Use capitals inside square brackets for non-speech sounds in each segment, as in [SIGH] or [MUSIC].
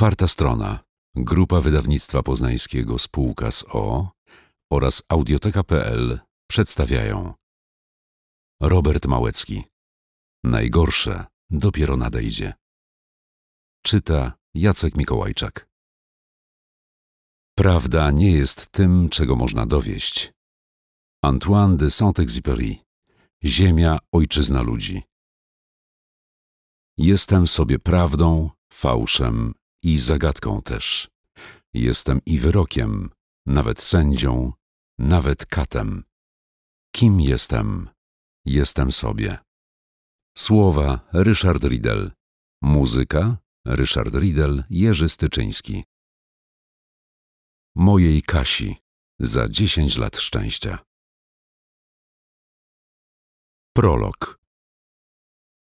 Czwarta strona. Grupa Wydawnictwa Poznańskiego Spółka z O oraz audioteka.pl przedstawiają Robert Małecki. Najgorsze dopiero nadejdzie. Czyta Jacek Mikołajczak. Prawda nie jest tym, czego można dowieść. Antoine de Saint-Exupéry. Ziemia, ojczyzna ludzi. Jestem sobie prawdą, fałszem i zagadką też. Jestem i wyrokiem, nawet sędzią, nawet katem. Kim jestem? Jestem sobie. Słowa Ryszard Riddell. Muzyka Ryszard Riddell, Jerzy Styczyński. Mojej Kasi za dziesięć lat szczęścia. Prolog.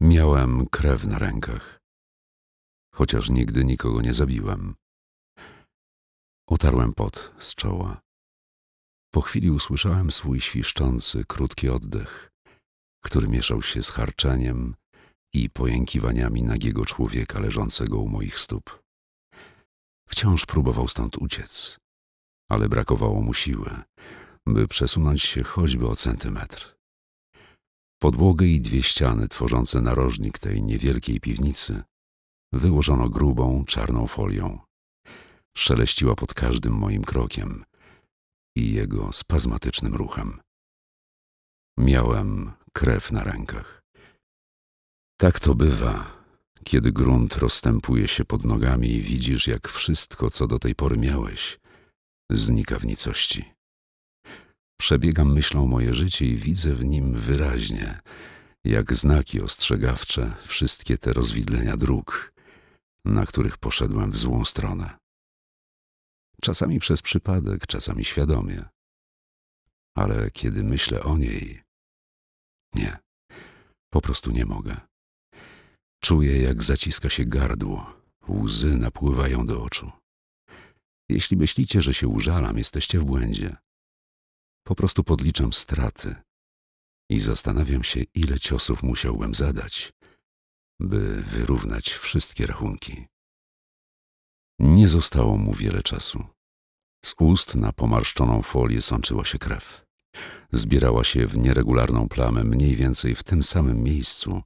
Miałem krew na rękach chociaż nigdy nikogo nie zabiłem. Otarłem pot z czoła. Po chwili usłyszałem swój świszczący, krótki oddech, który mieszał się z harczeniem i pojękiwaniami nagiego człowieka leżącego u moich stóp. Wciąż próbował stąd uciec, ale brakowało mu siły, by przesunąć się choćby o centymetr. Podłogę i dwie ściany tworzące narożnik tej niewielkiej piwnicy wyłożono grubą, czarną folią. Szeleściła pod każdym moim krokiem i jego spazmatycznym ruchem. Miałem krew na rękach. Tak to bywa, kiedy grunt rozstępuje się pod nogami i widzisz, jak wszystko, co do tej pory miałeś, znika w nicości. Przebiegam myślą moje życie i widzę w nim wyraźnie, jak znaki ostrzegawcze, wszystkie te rozwidlenia dróg, na których poszedłem w złą stronę. Czasami przez przypadek, czasami świadomie. Ale kiedy myślę o niej, nie, po prostu nie mogę. Czuję, jak zaciska się gardło, łzy napływają do oczu. Jeśli myślicie, że się użalam, jesteście w błędzie. Po prostu podliczam straty i zastanawiam się, ile ciosów musiałbym zadać, by wyrównać wszystkie rachunki. Nie zostało mu wiele czasu. Z ust na pomarszczoną folię sączyła się krew. Zbierała się w nieregularną plamę mniej więcej w tym samym miejscu,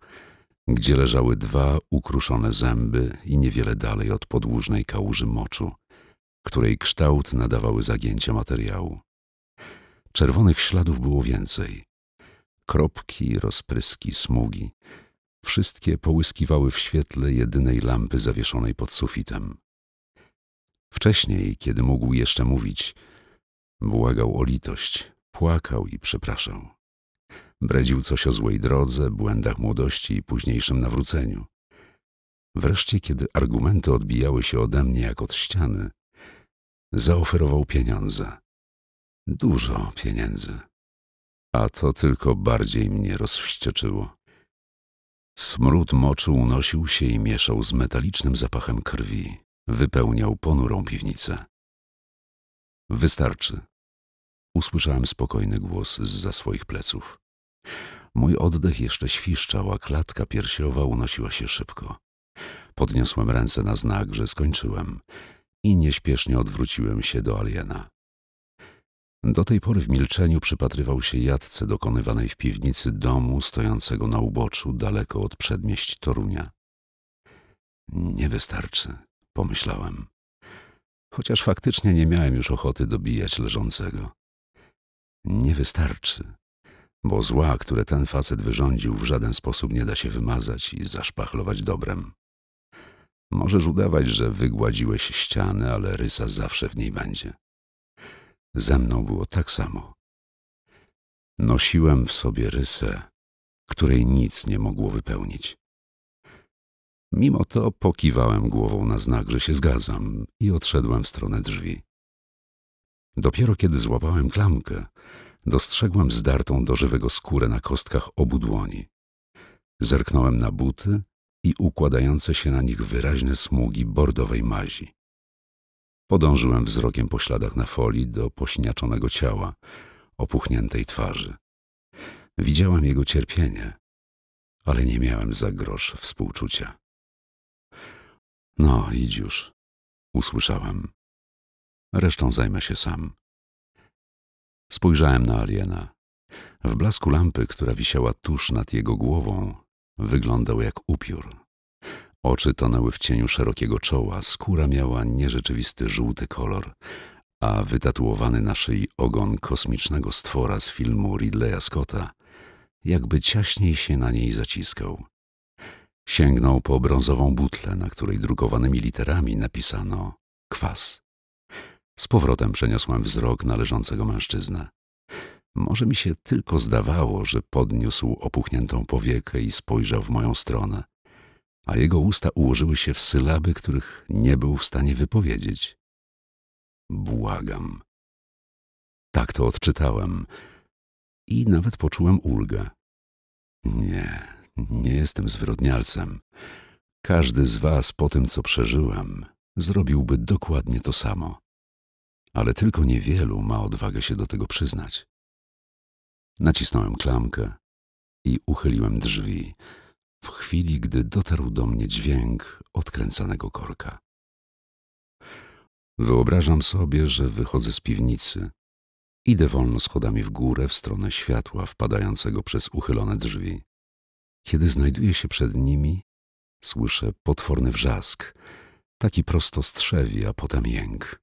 gdzie leżały dwa ukruszone zęby i niewiele dalej od podłużnej kałuży moczu, której kształt nadawały zagięcia materiału. Czerwonych śladów było więcej. Kropki, rozpryski, smugi – Wszystkie połyskiwały w świetle jedynej lampy zawieszonej pod sufitem. Wcześniej, kiedy mógł jeszcze mówić, błagał o litość, płakał i przepraszał. Bredził coś o złej drodze, błędach młodości i późniejszym nawróceniu. Wreszcie, kiedy argumenty odbijały się ode mnie jak od ściany, zaoferował pieniądze. Dużo pieniędzy. A to tylko bardziej mnie rozwścieczyło. Smród moczu unosił się i mieszał z metalicznym zapachem krwi. Wypełniał ponurą piwnicę. Wystarczy. Usłyszałem spokojny głos z za swoich pleców. Mój oddech jeszcze świszczał, a klatka piersiowa unosiła się szybko. Podniosłem ręce na znak, że skończyłem i nieśpiesznie odwróciłem się do aliena. Do tej pory w milczeniu przypatrywał się jadce dokonywanej w piwnicy domu stojącego na uboczu daleko od przedmieść Torunia. Nie wystarczy, pomyślałem. Chociaż faktycznie nie miałem już ochoty dobijać leżącego. Nie wystarczy, bo zła, które ten facet wyrządził, w żaden sposób nie da się wymazać i zaszpachlować dobrem. Możesz udawać, że wygładziłeś ścianę, ale rysa zawsze w niej będzie. Ze mną było tak samo. Nosiłem w sobie rysę, której nic nie mogło wypełnić. Mimo to pokiwałem głową na znak, że się zgadzam i odszedłem w stronę drzwi. Dopiero kiedy złapałem klamkę, dostrzegłem zdartą do żywego skórę na kostkach obu dłoni. Zerknąłem na buty i układające się na nich wyraźne smugi bordowej mazi. Podążyłem wzrokiem po śladach na folii do posiniaczonego ciała, opuchniętej twarzy. Widziałem jego cierpienie, ale nie miałem za grosz współczucia. No, idź już, usłyszałem. Resztą zajmę się sam. Spojrzałem na aliena. W blasku lampy, która wisiała tuż nad jego głową, wyglądał jak upiór. Oczy tonęły w cieniu szerokiego czoła, skóra miała nierzeczywisty żółty kolor, a wytatuowany na szyi ogon kosmicznego stwora z filmu Ridleya Scotta jakby ciaśniej się na niej zaciskał. Sięgnął po brązową butlę, na której drukowanymi literami napisano kwas. Z powrotem przeniosłem wzrok na leżącego mężczyznę. Może mi się tylko zdawało, że podniósł opuchniętą powiekę i spojrzał w moją stronę a jego usta ułożyły się w sylaby, których nie był w stanie wypowiedzieć. Błagam. Tak to odczytałem i nawet poczułem ulgę. Nie, nie jestem zwyrodnialcem. Każdy z was po tym, co przeżyłem, zrobiłby dokładnie to samo. Ale tylko niewielu ma odwagę się do tego przyznać. Nacisnąłem klamkę i uchyliłem drzwi w chwili, gdy dotarł do mnie dźwięk odkręcanego korka. Wyobrażam sobie, że wychodzę z piwnicy. Idę wolno schodami w górę w stronę światła wpadającego przez uchylone drzwi. Kiedy znajduję się przed nimi, słyszę potworny wrzask, taki prosto strzewi, a potem jęk.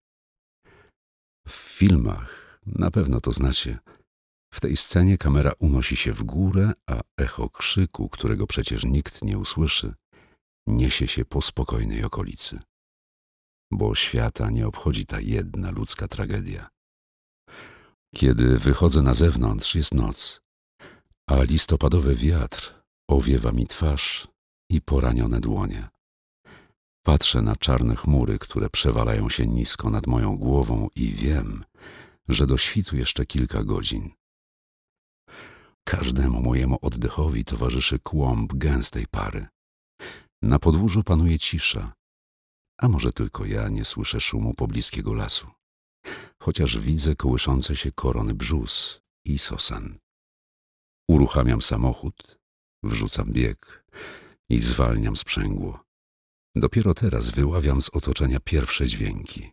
W filmach, na pewno to znacie – w tej scenie kamera unosi się w górę, a echo krzyku, którego przecież nikt nie usłyszy, niesie się po spokojnej okolicy. Bo świata nie obchodzi ta jedna ludzka tragedia. Kiedy wychodzę na zewnątrz, jest noc, a listopadowy wiatr owiewa mi twarz i poranione dłonie. Patrzę na czarne chmury, które przewalają się nisko nad moją głową i wiem, że do świtu jeszcze kilka godzin. Każdemu mojemu oddechowi towarzyszy kłąb gęstej pary. Na podwórzu panuje cisza, a może tylko ja nie słyszę szumu pobliskiego lasu, chociaż widzę kołyszące się korony brzus i sosen. Uruchamiam samochód, wrzucam bieg i zwalniam sprzęgło. Dopiero teraz wyławiam z otoczenia pierwsze dźwięki.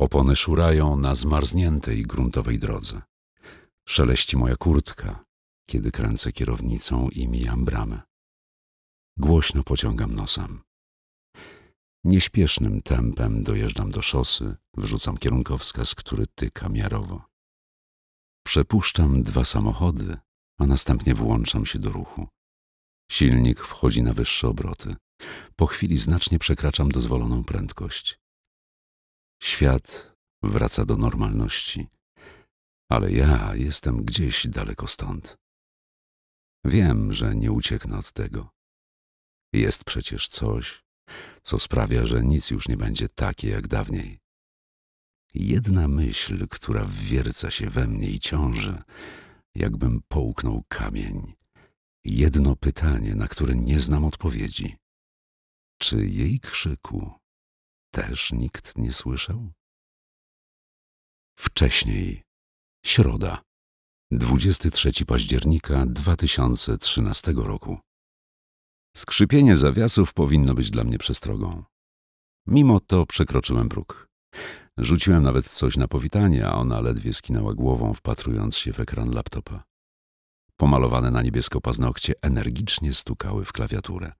Opony szurają na zmarzniętej gruntowej drodze. Szeleści moja kurtka, kiedy kręcę kierownicą i mijam bramę. Głośno pociągam nosem. Nieśpiesznym tempem dojeżdżam do szosy, wrzucam kierunkowskaz, który tyka miarowo. Przepuszczam dwa samochody, a następnie włączam się do ruchu. Silnik wchodzi na wyższe obroty. Po chwili znacznie przekraczam dozwoloną prędkość. Świat wraca do normalności, ale ja jestem gdzieś daleko stąd. Wiem, że nie ucieknę od tego. Jest przecież coś, co sprawia, że nic już nie będzie takie jak dawniej. Jedna myśl, która wwierca się we mnie i ciąży, jakbym połknął kamień. Jedno pytanie, na które nie znam odpowiedzi. Czy jej krzyku też nikt nie słyszał? Wcześniej, środa. 23 października 2013 roku. Skrzypienie zawiasów powinno być dla mnie przestrogą. Mimo to przekroczyłem bruk. Rzuciłem nawet coś na powitanie, a ona ledwie skinęła głową, wpatrując się w ekran laptopa. Pomalowane na niebiesko paznokcie energicznie stukały w klawiaturę.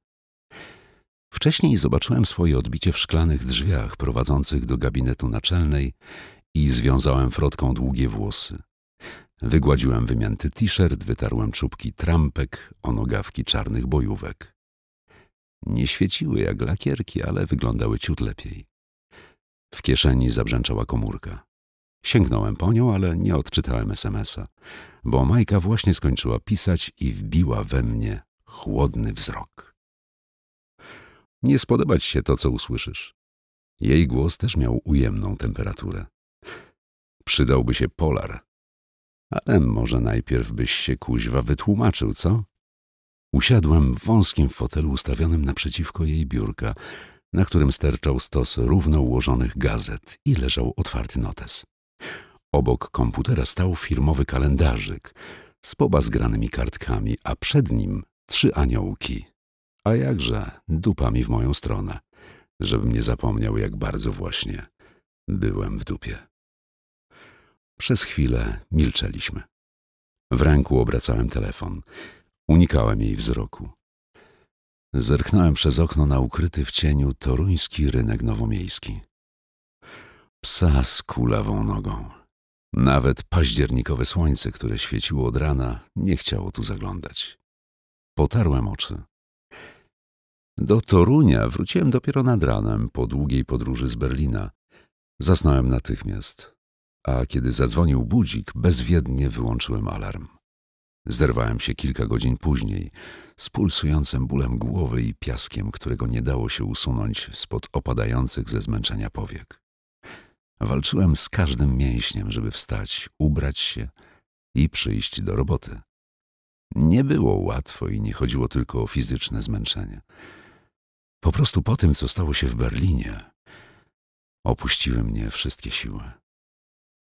Wcześniej zobaczyłem swoje odbicie w szklanych drzwiach prowadzących do gabinetu naczelnej i związałem frotką długie włosy. Wygładziłem wymięty t-shirt, wytarłem czubki trampek o nogawki czarnych bojówek. Nie świeciły jak lakierki, ale wyglądały ciut lepiej. W kieszeni zabrzęczała komórka. Sięgnąłem po nią, ale nie odczytałem SMS-a, bo Majka właśnie skończyła pisać i wbiła we mnie chłodny wzrok. Nie spodobać się to, co usłyszysz. Jej głos też miał ujemną temperaturę. Przydałby się polar, ale może najpierw byś się kuźwa wytłumaczył, co? Usiadłem w wąskim fotelu ustawionym naprzeciwko jej biurka, na którym sterczał stos równo ułożonych gazet i leżał otwarty notes. Obok komputera stał firmowy kalendarzyk z pobazgranymi kartkami, a przed nim trzy aniołki. A jakże dupami w moją stronę, żebym nie zapomniał, jak bardzo właśnie byłem w dupie. Przez chwilę milczeliśmy. W ręku obracałem telefon. Unikałem jej wzroku. Zerknąłem przez okno na ukryty w cieniu toruński rynek nowomiejski. Psa z kulawą nogą. Nawet październikowe słońce, które świeciło od rana, nie chciało tu zaglądać. Potarłem oczy. Do Torunia wróciłem dopiero nad ranem po długiej podróży z Berlina. Zasnąłem natychmiast a kiedy zadzwonił budzik, bezwiednie wyłączyłem alarm. Zerwałem się kilka godzin później, z pulsującym bólem głowy i piaskiem, którego nie dało się usunąć spod opadających ze zmęczenia powiek. Walczyłem z każdym mięśniem, żeby wstać, ubrać się i przyjść do roboty. Nie było łatwo i nie chodziło tylko o fizyczne zmęczenie. Po prostu po tym, co stało się w Berlinie, opuściły mnie wszystkie siły.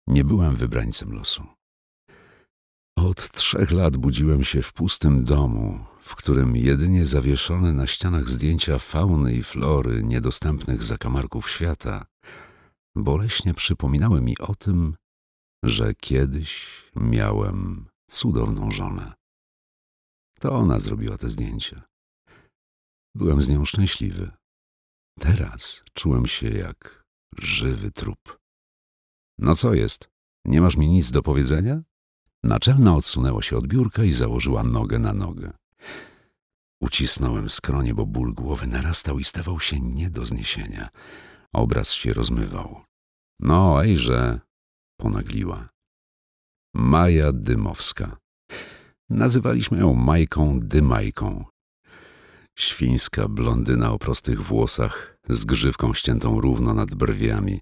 Nie byłem wybrańcem losu. Od trzech lat budziłem się w pustym domu, w którym jedynie zawieszone na ścianach zdjęcia fauny i flory niedostępnych zakamarków świata boleśnie przypominały mi o tym, że kiedyś miałem cudowną żonę. To ona zrobiła te zdjęcia. Byłem z nią szczęśliwy. Teraz czułem się jak żywy trup. No co jest? Nie masz mi nic do powiedzenia? Naczelna odsunęła się od biurka i założyła nogę na nogę. Ucisnąłem skronie, bo ból głowy narastał i stawał się nie do zniesienia. Obraz się rozmywał. No, ejże, ponagliła. Maja Dymowska. Nazywaliśmy ją Majką Dymajką. Świńska blondyna o prostych włosach, z grzywką ściętą równo nad brwiami,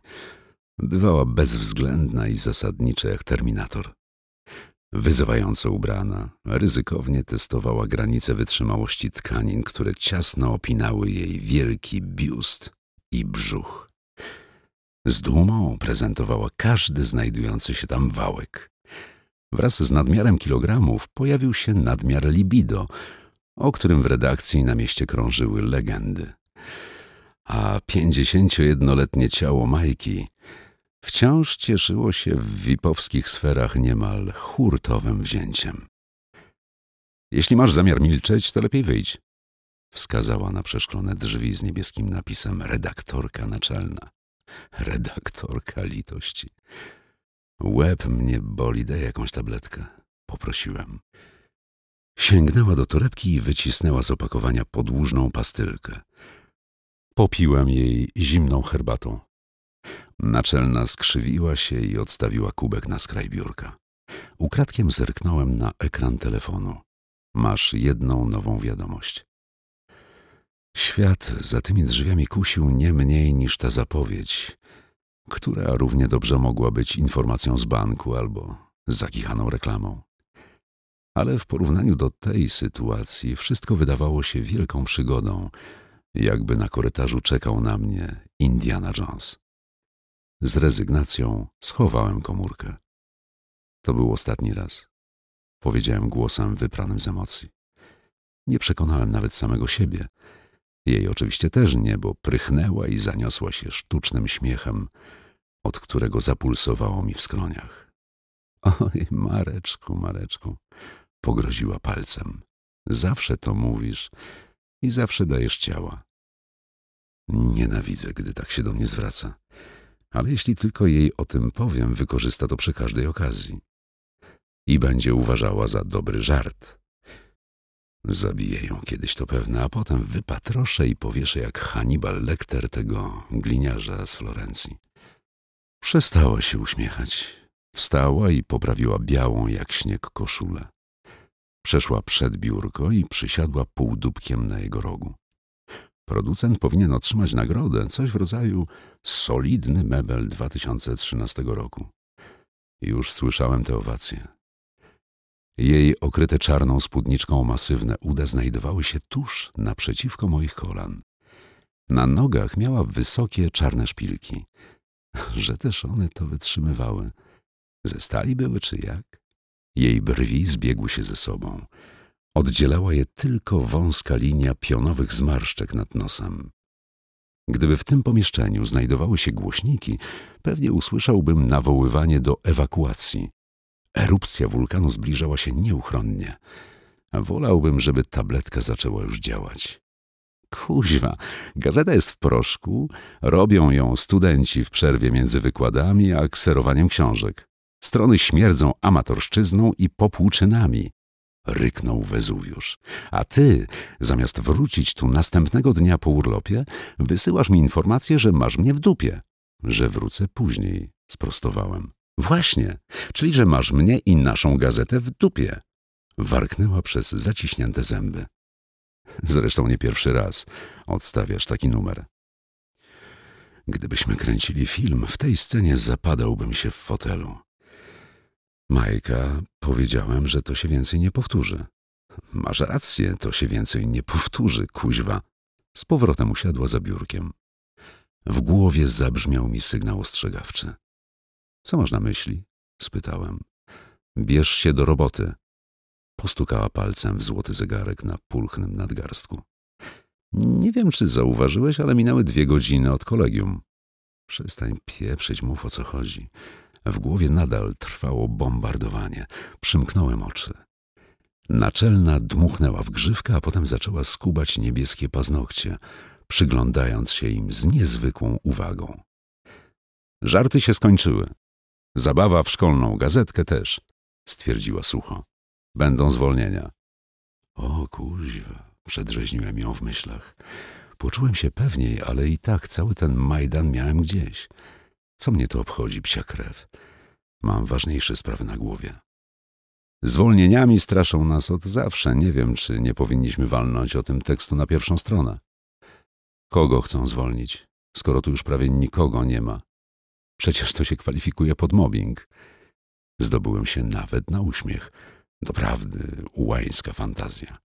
Bywała bezwzględna i zasadnicza jak terminator. Wyzywająco ubrana, ryzykownie testowała granice wytrzymałości tkanin, które ciasno opinały jej wielki biust i brzuch. Z dumą prezentowała każdy znajdujący się tam wałek. Wraz z nadmiarem kilogramów pojawił się nadmiar libido, o którym w redakcji na mieście krążyły legendy. A pięćdziesięciojednoletnie ciało Majki – wciąż cieszyło się w wipowskich sferach niemal hurtowym wzięciem. Jeśli masz zamiar milczeć, to lepiej wyjdź. Wskazała na przeszklone drzwi z niebieskim napisem redaktorka naczelna. Redaktorka litości. Łeb mnie boli, daj jakąś tabletkę. Poprosiłem. Sięgnęła do torebki i wycisnęła z opakowania podłużną pastylkę. Popiłem jej zimną herbatą. Naczelna skrzywiła się i odstawiła kubek na skraj biurka. Ukradkiem zerknąłem na ekran telefonu. Masz jedną nową wiadomość. Świat za tymi drzwiami kusił nie mniej niż ta zapowiedź, która równie dobrze mogła być informacją z banku albo zakichaną reklamą. Ale w porównaniu do tej sytuacji wszystko wydawało się wielką przygodą, jakby na korytarzu czekał na mnie Indiana Jones. Z rezygnacją schowałem komórkę. To był ostatni raz. Powiedziałem głosem wypranym z emocji. Nie przekonałem nawet samego siebie. Jej oczywiście też nie, bo prychnęła i zaniosła się sztucznym śmiechem, od którego zapulsowało mi w skroniach. [LAUGHS] Oj, Mareczku, Mareczku, pogroziła palcem. Zawsze to mówisz i zawsze dajesz ciała. Nienawidzę, gdy tak się do mnie zwraca ale jeśli tylko jej o tym powiem, wykorzysta to przy każdej okazji. I będzie uważała za dobry żart. Zabiję ją kiedyś, to pewne, a potem wypatroszę i powieszę jak Hannibal Lecter tego gliniarza z Florencji. Przestała się uśmiechać. Wstała i poprawiła białą jak śnieg koszulę. Przeszła przed biurko i przysiadła półdubkiem na jego rogu. Producent powinien otrzymać nagrodę, coś w rodzaju solidny mebel 2013 roku. Już słyszałem te owacje. Jej okryte czarną spódniczką masywne uda znajdowały się tuż naprzeciwko moich kolan. Na nogach miała wysokie czarne szpilki. [LAUGHS] Że też one to wytrzymywały. Ze stali były czy jak? Jej brwi zbiegły się ze sobą. Oddzielała je tylko wąska linia pionowych zmarszczek nad nosem. Gdyby w tym pomieszczeniu znajdowały się głośniki, pewnie usłyszałbym nawoływanie do ewakuacji. Erupcja wulkanu zbliżała się nieuchronnie. Wolałbym, żeby tabletka zaczęła już działać. Kuźwa, gazeta jest w proszku, robią ją studenci w przerwie między wykładami a kserowaniem książek. Strony śmierdzą amatorszczyzną i popłuczynami ryknął Wezuwiusz. A ty, zamiast wrócić tu następnego dnia po urlopie, wysyłasz mi informację, że masz mnie w dupie. Że wrócę później, sprostowałem. Właśnie, czyli że masz mnie i naszą gazetę w dupie. Warknęła przez zaciśnięte zęby. Zresztą nie pierwszy raz odstawiasz taki numer. Gdybyśmy kręcili film, w tej scenie zapadałbym się w fotelu. Majka, powiedziałem, że to się więcej nie powtórzy. Masz rację, to się więcej nie powtórzy, kuźwa. Z powrotem usiadła za biurkiem. W głowie zabrzmiał mi sygnał ostrzegawczy. Co masz na myśli? spytałem. Bierz się do roboty. Postukała palcem w złoty zegarek na pulchnym nadgarstku. Nie wiem, czy zauważyłeś, ale minęły dwie godziny od kolegium. Przestań pieprzyć mów o co chodzi. W głowie nadal trwało bombardowanie. Przymknąłem oczy. Naczelna dmuchnęła w grzywkę, a potem zaczęła skubać niebieskie paznokcie, przyglądając się im z niezwykłą uwagą. Żarty się skończyły. Zabawa w szkolną gazetkę też, stwierdziła sucho. Będą zwolnienia. O kuźwa, przedrzeźniłem ją w myślach. Poczułem się pewniej, ale i tak cały ten Majdan miałem gdzieś. Co mnie to obchodzi, psia krew? Mam ważniejsze sprawy na głowie. Zwolnieniami straszą nas od zawsze. Nie wiem, czy nie powinniśmy walnąć o tym tekstu na pierwszą stronę. Kogo chcą zwolnić, skoro tu już prawie nikogo nie ma? Przecież to się kwalifikuje pod mobbing. Zdobyłem się nawet na uśmiech. Doprawdy ułańska fantazja.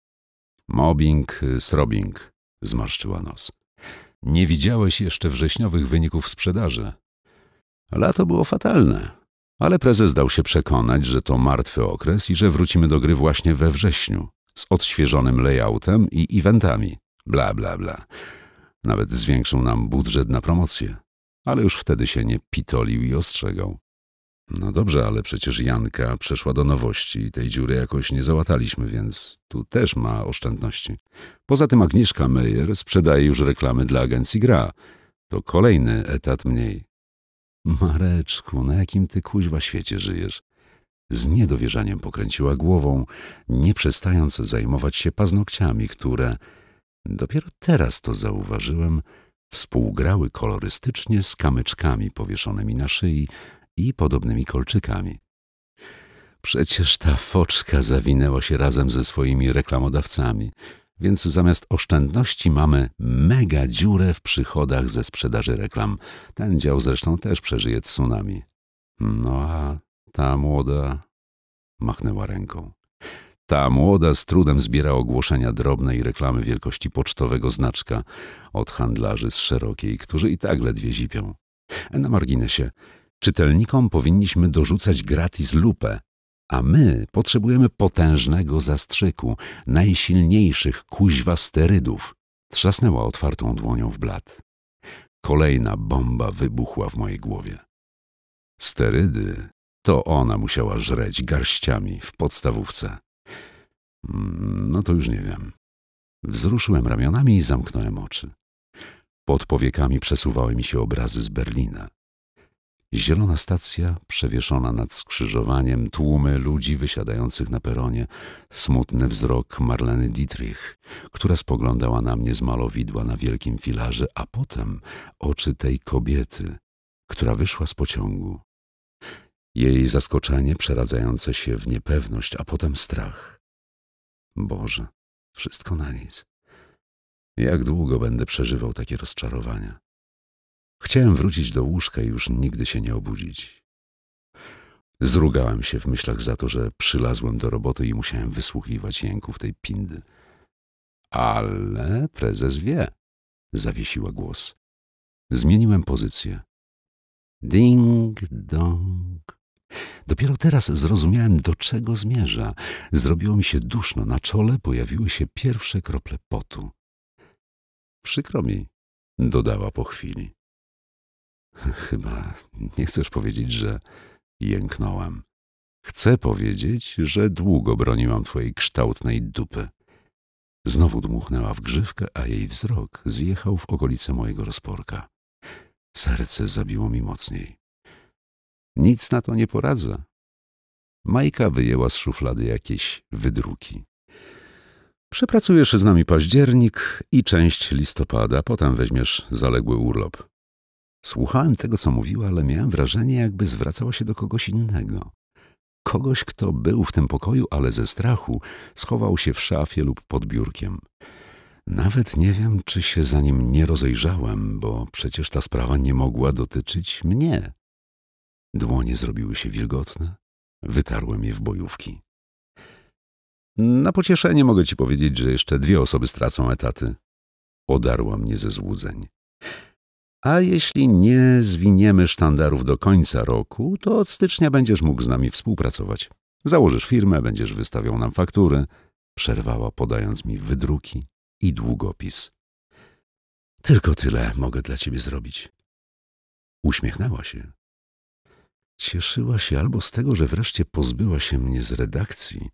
Mobbing, srobing. zmarszczyła nos. Nie widziałeś jeszcze wrześniowych wyników sprzedaży. Lato było fatalne, ale prezes dał się przekonać, że to martwy okres i że wrócimy do gry właśnie we wrześniu, z odświeżonym layoutem i eventami. Bla, bla, bla. Nawet zwiększył nam budżet na promocję. Ale już wtedy się nie pitolił i ostrzegał. No dobrze, ale przecież Janka przeszła do nowości i tej dziury jakoś nie załataliśmy, więc tu też ma oszczędności. Poza tym Agnieszka Meyer sprzedaje już reklamy dla agencji Gra. To kolejny etat mniej. Mareczku, na jakim ty kuźwa świecie żyjesz? Z niedowierzaniem pokręciła głową, nie przestając zajmować się paznokciami, które, dopiero teraz to zauważyłem, współgrały kolorystycznie z kamyczkami powieszonymi na szyi i podobnymi kolczykami. Przecież ta foczka zawinęła się razem ze swoimi reklamodawcami – więc zamiast oszczędności mamy mega dziurę w przychodach ze sprzedaży reklam. Ten dział zresztą też przeżyje tsunami. No a ta młoda machnęła ręką. Ta młoda z trudem zbiera ogłoszenia drobne i reklamy wielkości pocztowego znaczka od handlarzy z szerokiej, którzy i tak ledwie zipią. E, na marginesie, czytelnikom powinniśmy dorzucać gratis lupę, a my potrzebujemy potężnego zastrzyku, najsilniejszych kuźwa sterydów. Trzasnęła otwartą dłonią w blat. Kolejna bomba wybuchła w mojej głowie. Sterydy to ona musiała żreć garściami w podstawówce. Mm, no to już nie wiem. Wzruszyłem ramionami i zamknąłem oczy. Pod powiekami przesuwały mi się obrazy z Berlina. Zielona stacja przewieszona nad skrzyżowaniem, tłumy ludzi wysiadających na peronie, smutny wzrok Marleny Dietrich, która spoglądała na mnie z malowidła na wielkim filarze, a potem oczy tej kobiety, która wyszła z pociągu. Jej zaskoczenie przeradzające się w niepewność, a potem strach. Boże, wszystko na nic. Jak długo będę przeżywał takie rozczarowania? Chciałem wrócić do łóżka i już nigdy się nie obudzić. Zrugałem się w myślach za to, że przylazłem do roboty i musiałem wysłuchiwać jęków tej pindy. Ale prezes wie, zawiesiła głos. Zmieniłem pozycję. Ding dong. Dopiero teraz zrozumiałem, do czego zmierza. Zrobiło mi się duszno, na czole pojawiły się pierwsze krople potu. Przykro mi, dodała po chwili. [LAUGHS] Chyba nie chcesz powiedzieć, że jęknąłem. Chcę powiedzieć, że długo broniłam twojej kształtnej dupy. Znowu dmuchnęła w grzywkę, a jej wzrok zjechał w okolice mojego rozporka. Serce zabiło mi mocniej. Nic na to nie poradzę. Majka wyjęła z szuflady jakieś wydruki. Przepracujesz z nami październik i część listopada, potem weźmiesz zaległy urlop. Słuchałem tego, co mówiła, ale miałem wrażenie, jakby zwracała się do kogoś innego. Kogoś, kto był w tym pokoju, ale ze strachu schował się w szafie lub pod biurkiem. Nawet nie wiem, czy się za nim nie rozejrzałem, bo przecież ta sprawa nie mogła dotyczyć mnie. Dłonie zrobiły się wilgotne, wytarłem je w bojówki. Na pocieszenie mogę ci powiedzieć, że jeszcze dwie osoby stracą etaty. Odarła mnie ze złudzeń. A jeśli nie zwiniemy sztandarów do końca roku, to od stycznia będziesz mógł z nami współpracować. Założysz firmę, będziesz wystawiał nam faktury. Przerwała, podając mi wydruki i długopis. Tylko tyle mogę dla ciebie zrobić. Uśmiechnęła się. Cieszyła się albo z tego, że wreszcie pozbyła się mnie z redakcji,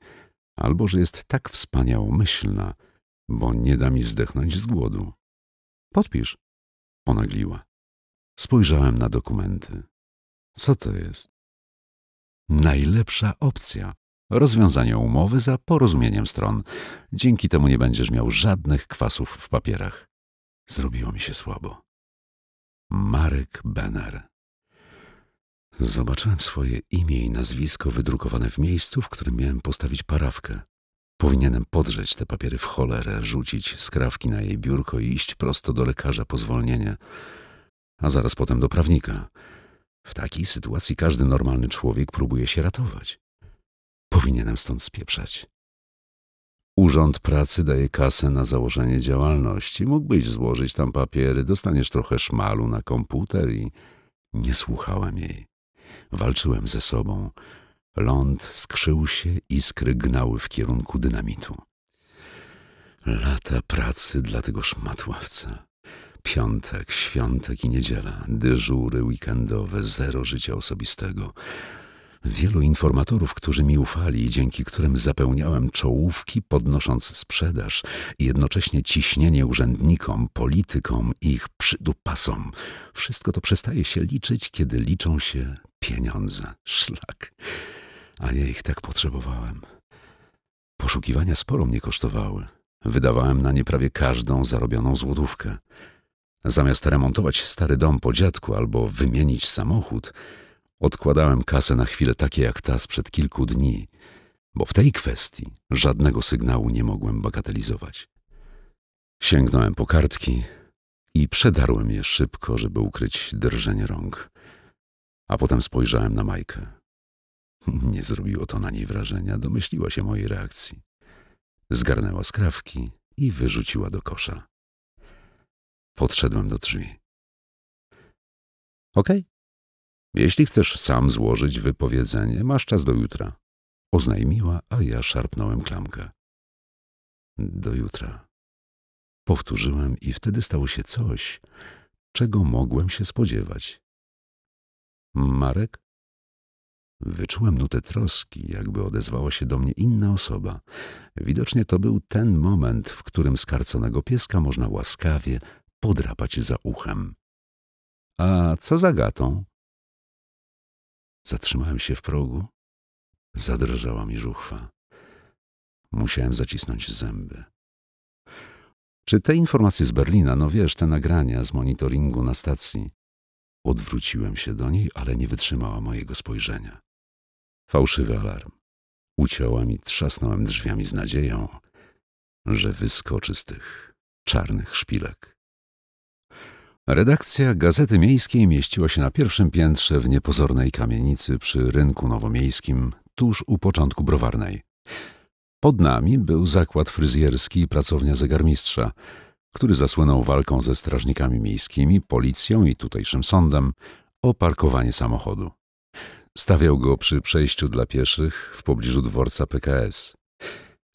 albo że jest tak wspaniałomyślna, bo nie da mi zdechnąć z głodu. Podpisz. Ponagliła. Spojrzałem na dokumenty. Co to jest? Najlepsza opcja. Rozwiązanie umowy za porozumieniem stron. Dzięki temu nie będziesz miał żadnych kwasów w papierach. Zrobiło mi się słabo. Marek Benner. Zobaczyłem swoje imię i nazwisko wydrukowane w miejscu, w którym miałem postawić parawkę. Powinienem podrzeć te papiery w cholerę, rzucić skrawki na jej biurko i iść prosto do lekarza po zwolnienie, a zaraz potem do prawnika. W takiej sytuacji każdy normalny człowiek próbuje się ratować. Powinienem stąd spieprzać. Urząd Pracy daje kasę na założenie działalności. Mógłbyś złożyć tam papiery, dostaniesz trochę szmalu na komputer i... Nie słuchałem jej. Walczyłem ze sobą. Ląd skrzył się, iskry gnały w kierunku dynamitu. Lata pracy dla tego szmatławca. Piątek, świątek i niedziela, dyżury weekendowe, zero życia osobistego. Wielu informatorów, którzy mi ufali, dzięki którym zapełniałem czołówki, podnosząc sprzedaż i jednocześnie ciśnienie urzędnikom, politykom i ich przydupasom. Wszystko to przestaje się liczyć, kiedy liczą się pieniądze. Szlak a ja ich tak potrzebowałem. Poszukiwania sporo mnie kosztowały. Wydawałem na nie prawie każdą zarobioną złotówkę. Zamiast remontować stary dom po dziadku albo wymienić samochód, odkładałem kasę na chwile takie jak ta sprzed kilku dni, bo w tej kwestii żadnego sygnału nie mogłem bagatelizować. Sięgnąłem po kartki i przedarłem je szybko, żeby ukryć drżenie rąk. A potem spojrzałem na Majkę. [LAUGHS] Nie zrobiło to na niej wrażenia, domyśliła się mojej reakcji. Zgarnęła skrawki i wyrzuciła do kosza. Podszedłem do drzwi. Okej. Okay. Jeśli chcesz sam złożyć wypowiedzenie, masz czas do jutra. Oznajmiła, a ja szarpnąłem klamkę. Do jutra. Powtórzyłem i wtedy stało się coś, czego mogłem się spodziewać. Marek? Wyczułem nutę troski, jakby odezwała się do mnie inna osoba. Widocznie to był ten moment, w którym skarconego pieska można łaskawie podrapać za uchem. A co za gatą? Zatrzymałem się w progu. Zadrżała mi żuchwa. Musiałem zacisnąć zęby. Czy te informacje z Berlina, no wiesz, te nagrania z monitoringu na stacji? Odwróciłem się do niej, ale nie wytrzymała mojego spojrzenia. Fałszywy alarm. Uciąłem i trzasnąłem drzwiami z nadzieją, że wyskoczy z tych czarnych szpilek. Redakcja Gazety Miejskiej mieściła się na pierwszym piętrze w niepozornej kamienicy przy rynku nowomiejskim, tuż u początku browarnej. Pod nami był zakład fryzjerski i pracownia zegarmistrza, który zasłynął walką ze strażnikami miejskimi, policją i tutejszym sądem o parkowanie samochodu. Stawiał go przy przejściu dla pieszych w pobliżu dworca PKS.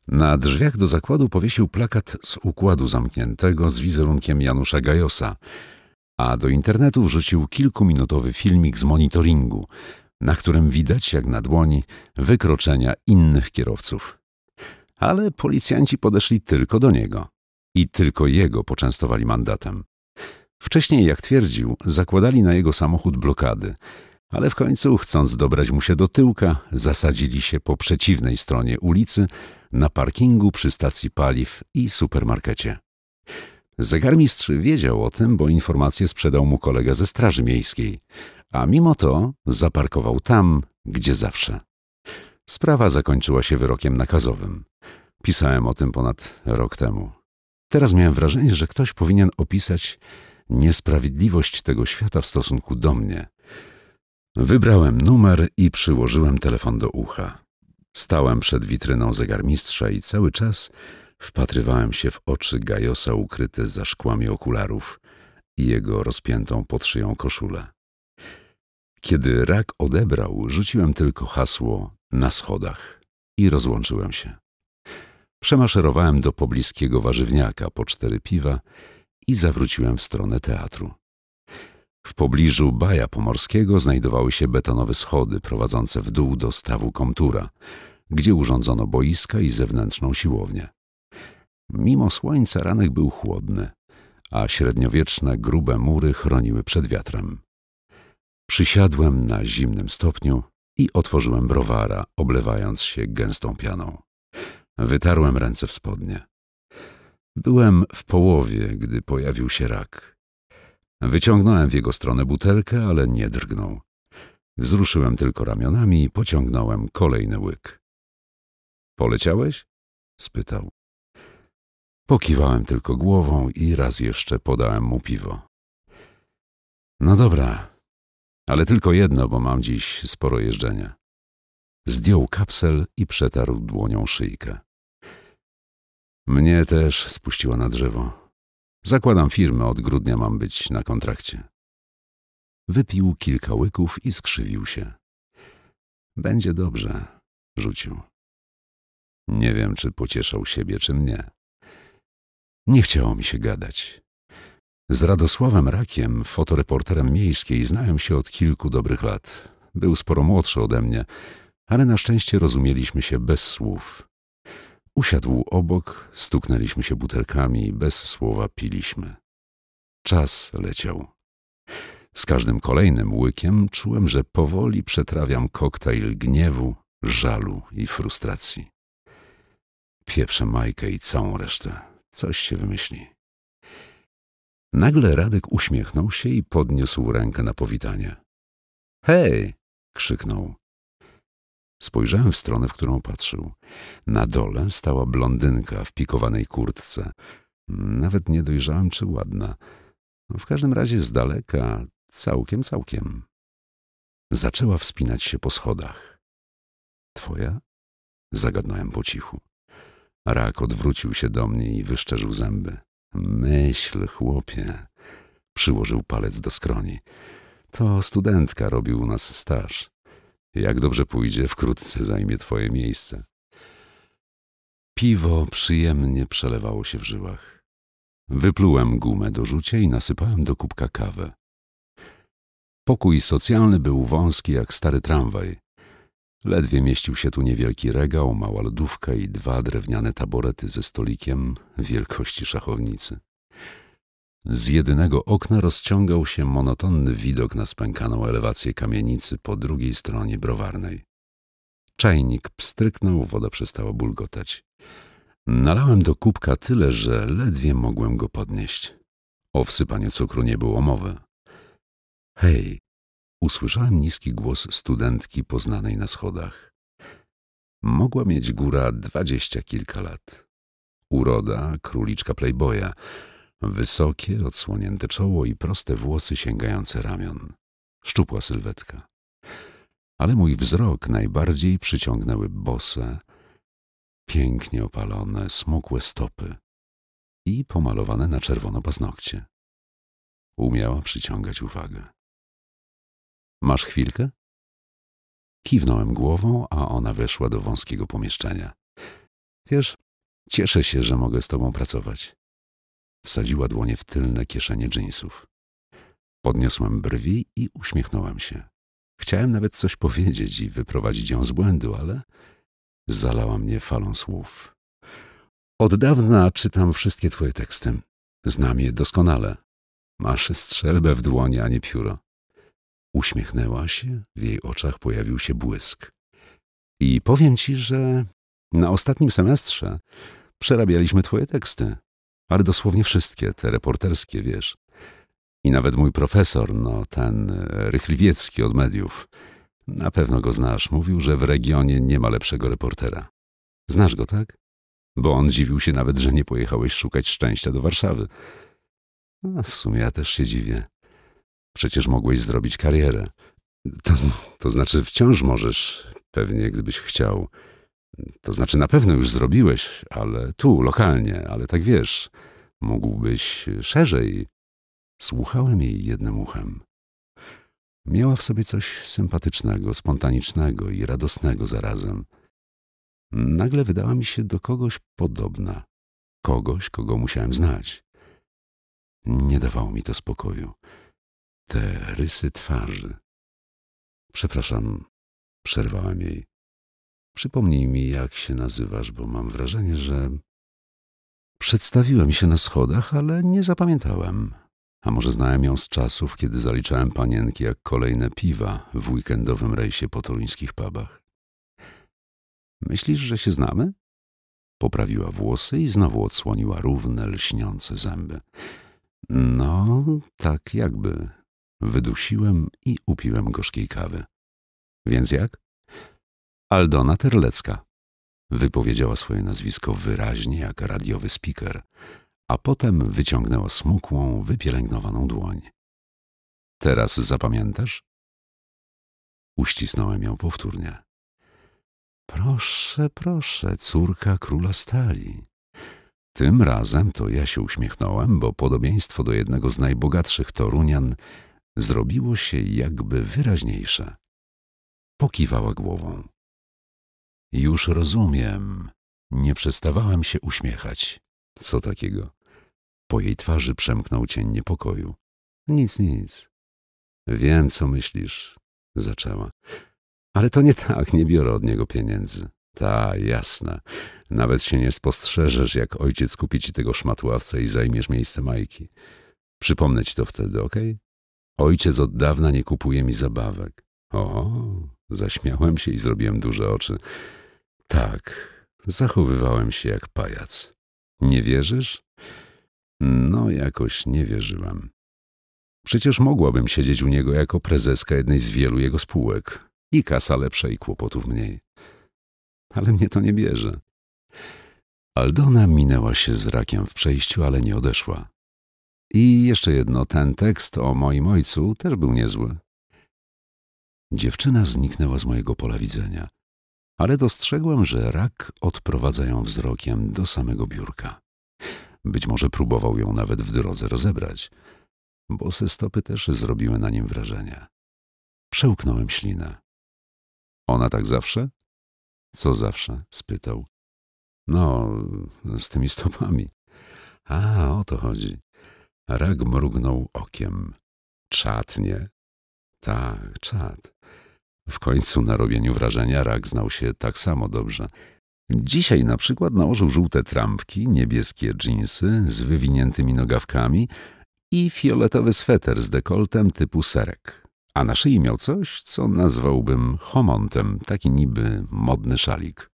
Na drzwiach do zakładu powiesił plakat z układu zamkniętego z wizerunkiem Janusza Gajosa, a do internetu wrzucił kilkuminutowy filmik z monitoringu, na którym widać jak na dłoni wykroczenia innych kierowców. Ale policjanci podeszli tylko do niego i tylko jego poczęstowali mandatem. Wcześniej, jak twierdził, zakładali na jego samochód blokady – ale w końcu, chcąc dobrać mu się do tyłka, zasadzili się po przeciwnej stronie ulicy, na parkingu przy stacji paliw i supermarkecie. Zegarmistrz wiedział o tym, bo informację sprzedał mu kolega ze Straży Miejskiej, a mimo to zaparkował tam, gdzie zawsze. Sprawa zakończyła się wyrokiem nakazowym. Pisałem o tym ponad rok temu. Teraz miałem wrażenie, że ktoś powinien opisać niesprawiedliwość tego świata w stosunku do mnie – Wybrałem numer i przyłożyłem telefon do ucha. Stałem przed witryną zegarmistrza i cały czas wpatrywałem się w oczy Gajosa ukryte za szkłami okularów i jego rozpiętą pod szyją koszulę. Kiedy rak odebrał, rzuciłem tylko hasło na schodach i rozłączyłem się. Przemaszerowałem do pobliskiego warzywniaka po cztery piwa i zawróciłem w stronę teatru. W pobliżu Baja Pomorskiego znajdowały się betonowe schody prowadzące w dół do stawu Komtura, gdzie urządzono boiska i zewnętrzną siłownię. Mimo słońca ranek był chłodny, a średniowieczne grube mury chroniły przed wiatrem. Przysiadłem na zimnym stopniu i otworzyłem browara, oblewając się gęstą pianą. Wytarłem ręce w spodnie. Byłem w połowie, gdy pojawił się rak – Wyciągnąłem w jego stronę butelkę, ale nie drgnął. Wzruszyłem tylko ramionami i pociągnąłem kolejny łyk. Poleciałeś? spytał. Pokiwałem tylko głową i raz jeszcze podałem mu piwo. No dobra, ale tylko jedno, bo mam dziś sporo jeżdżenia. Zdjął kapsel i przetarł dłonią szyjkę. Mnie też spuściła na drzewo. Zakładam firmę, od grudnia mam być na kontrakcie. Wypił kilka łyków i skrzywił się. Będzie dobrze, rzucił. Nie wiem, czy pocieszał siebie, czy mnie. Nie chciało mi się gadać. Z Radosławem Rakiem, fotoreporterem miejskiej, znałem się od kilku dobrych lat. Był sporo młodszy ode mnie, ale na szczęście rozumieliśmy się bez słów. Usiadł obok, stuknęliśmy się butelkami i bez słowa piliśmy. Czas leciał. Z każdym kolejnym łykiem czułem, że powoli przetrawiam koktajl gniewu, żalu i frustracji. Pieprzę Majkę i całą resztę. Coś się wymyśli. Nagle Radek uśmiechnął się i podniósł rękę na powitanie. Hej! krzyknął. Spojrzałem w stronę, w którą patrzył. Na dole stała blondynka w pikowanej kurtce. Nawet nie dojrzałem, czy ładna. No, w każdym razie z daleka, całkiem, całkiem. Zaczęła wspinać się po schodach. Twoja? Zagadnąłem po cichu. Rak odwrócił się do mnie i wyszczerzył zęby. Myśl, chłopie. Przyłożył palec do skroni. To studentka robił u nas staż. Jak dobrze pójdzie, wkrótce zajmie twoje miejsce. Piwo przyjemnie przelewało się w żyłach. Wyplułem gumę do rzucia i nasypałem do kubka kawę. Pokój socjalny był wąski jak stary tramwaj. Ledwie mieścił się tu niewielki regał, mała lodówka i dwa drewniane taborety ze stolikiem wielkości szachownicy. Z jedynego okna rozciągał się monotonny widok na spękaną elewację kamienicy po drugiej stronie browarnej. Czajnik pstryknął, woda przestała bulgotać. Nalałem do kubka tyle, że ledwie mogłem go podnieść. O wsypaniu cukru nie było mowy. Hej, usłyszałem niski głos studentki poznanej na schodach. Mogła mieć góra dwadzieścia kilka lat. Uroda, króliczka playboya, Wysokie, odsłonięte czoło i proste włosy sięgające ramion. Szczupła sylwetka. Ale mój wzrok najbardziej przyciągnęły bose, pięknie opalone, smukłe stopy i pomalowane na czerwono paznokcie. Umiała przyciągać uwagę. Masz chwilkę? Kiwnąłem głową, a ona weszła do wąskiego pomieszczenia. Wiesz, cieszę się, że mogę z tobą pracować. Wsadziła dłonie w tylne kieszenie dżinsów. Podniosłam brwi i uśmiechnąłam się. Chciałem nawet coś powiedzieć i wyprowadzić ją z błędu, ale zalała mnie falą słów. Od dawna czytam wszystkie twoje teksty. Znam je doskonale. Masz strzelbę w dłoni, a nie pióro. Uśmiechnęła się, w jej oczach pojawił się błysk. I powiem ci, że na ostatnim semestrze przerabialiśmy twoje teksty ale dosłownie wszystkie, te reporterskie, wiesz. I nawet mój profesor, no ten e, Rychliwiecki od mediów, na pewno go znasz, mówił, że w regionie nie ma lepszego reportera. Znasz go, tak? Bo on dziwił się nawet, że nie pojechałeś szukać szczęścia do Warszawy. No, w sumie ja też się dziwię. Przecież mogłeś zrobić karierę. To, to znaczy wciąż możesz, pewnie gdybyś chciał. To znaczy na pewno już zrobiłeś, ale tu, lokalnie, ale tak wiesz, mógłbyś szerzej. Słuchałem jej jednym uchem. Miała w sobie coś sympatycznego, spontanicznego i radosnego zarazem. Nagle wydała mi się do kogoś podobna. Kogoś, kogo musiałem znać. Nie dawało mi to spokoju. Te rysy twarzy. Przepraszam, przerwałem jej. Przypomnij mi, jak się nazywasz, bo mam wrażenie, że Przedstawiłem się na schodach, ale nie zapamiętałem. A może znałem ją z czasów, kiedy zaliczałem panienki jak kolejne piwa w weekendowym rejsie po toruńskich pubach. Myślisz, że się znamy? Poprawiła włosy i znowu odsłoniła równe, lśniące zęby. No, tak jakby. Wydusiłem i upiłem gorzkiej kawy. Więc jak? Aldona Terlecka. Wypowiedziała swoje nazwisko wyraźnie jak radiowy speaker, a potem wyciągnęła smukłą, wypielęgnowaną dłoń. Teraz zapamiętasz? Uścisnąłem ją powtórnie. Proszę, proszę, córka króla stali. Tym razem to ja się uśmiechnąłem, bo podobieństwo do jednego z najbogatszych Torunian zrobiło się jakby wyraźniejsze. Pokiwała głową. Już rozumiem. Nie przestawałem się uśmiechać. Co takiego? Po jej twarzy przemknął cień niepokoju. Nic, nic. Wiem, co myślisz, zaczęła. Ale to nie tak, nie biorę od niego pieniędzy. Ta, jasna. Nawet się nie spostrzeżesz, jak ojciec kupi ci tego szmatławca i zajmiesz miejsce Majki. Przypomnę ci to wtedy, okej? Okay? Ojciec od dawna nie kupuje mi zabawek. O, zaśmiałem się i zrobiłem duże oczy. Tak, zachowywałem się jak pajac. Nie wierzysz? No, jakoś nie wierzyłem. Przecież mogłabym siedzieć u niego jako prezeska jednej z wielu jego spółek. I kasa lepsza, i kłopotów mniej. Ale mnie to nie bierze. Aldona minęła się z rakiem w przejściu, ale nie odeszła. I jeszcze jedno, ten tekst o moim ojcu też był niezły. Dziewczyna zniknęła z mojego pola widzenia ale dostrzegłem, że rak odprowadzają wzrokiem do samego biurka. Być może próbował ją nawet w drodze rozebrać. se stopy też zrobiły na nim wrażenie. Przełknąłem ślinę. Ona tak zawsze? Co zawsze? spytał. No, z tymi stopami. A, o to chodzi. Rak mrugnął okiem. Czatnie? nie? Tak, czat. W końcu na robieniu wrażenia rak znał się tak samo dobrze. Dzisiaj na przykład nałożył żółte trampki, niebieskie dżinsy z wywiniętymi nogawkami i fioletowy sweter z dekoltem typu serek. A na szyi miał coś, co nazwałbym homontem, taki niby modny szalik.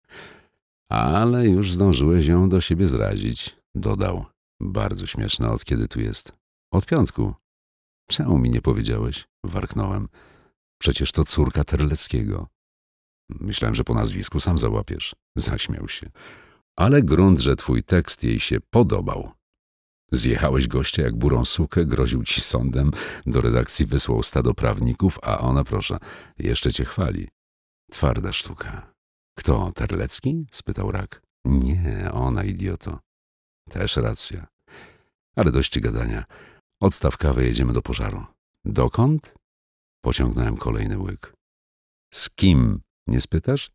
Ale już zdążyłeś ją do siebie zrazić, dodał. Bardzo śmieszna, od kiedy tu jest. Od piątku. Czemu mi nie powiedziałeś? Warknąłem. Przecież to córka Terleckiego. Myślałem, że po nazwisku sam załapiesz. Zaśmiał się. Ale grunt, że twój tekst jej się podobał. Zjechałeś gościa jak burą sukę, groził ci sądem, do redakcji wysłał stado prawników, a ona, proszę, jeszcze cię chwali. Twarda sztuka. Kto, Terlecki? spytał rak. Nie, ona, idioto. Też racja. Ale dość gadania. Odstaw kawy, jedziemy do pożaru. Dokąd? Pociągnąłem kolejny łyk. Z kim, nie spytasz?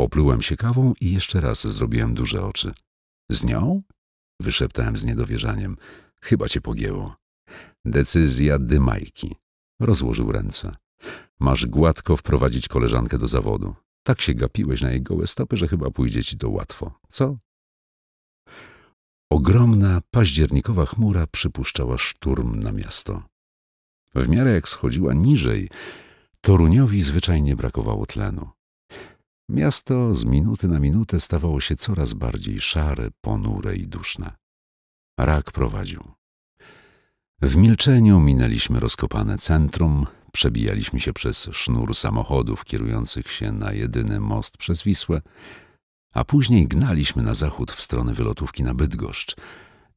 Oplułem się kawą i jeszcze raz zrobiłem duże oczy. Z nią? Wyszeptałem z niedowierzaniem. Chyba cię pogięło. Decyzja Dymajki. Rozłożył ręce. Masz gładko wprowadzić koleżankę do zawodu. Tak się gapiłeś na jej gołe stopy, że chyba pójdzie ci to łatwo. Co? Ogromna, październikowa chmura przypuszczała szturm na miasto. W miarę jak schodziła niżej, Toruniowi zwyczajnie brakowało tlenu. Miasto z minuty na minutę stawało się coraz bardziej szare, ponure i duszne. Rak prowadził. W milczeniu minęliśmy rozkopane centrum, przebijaliśmy się przez sznur samochodów kierujących się na jedyny most przez Wisłę, a później gnaliśmy na zachód w stronę wylotówki na Bydgoszcz,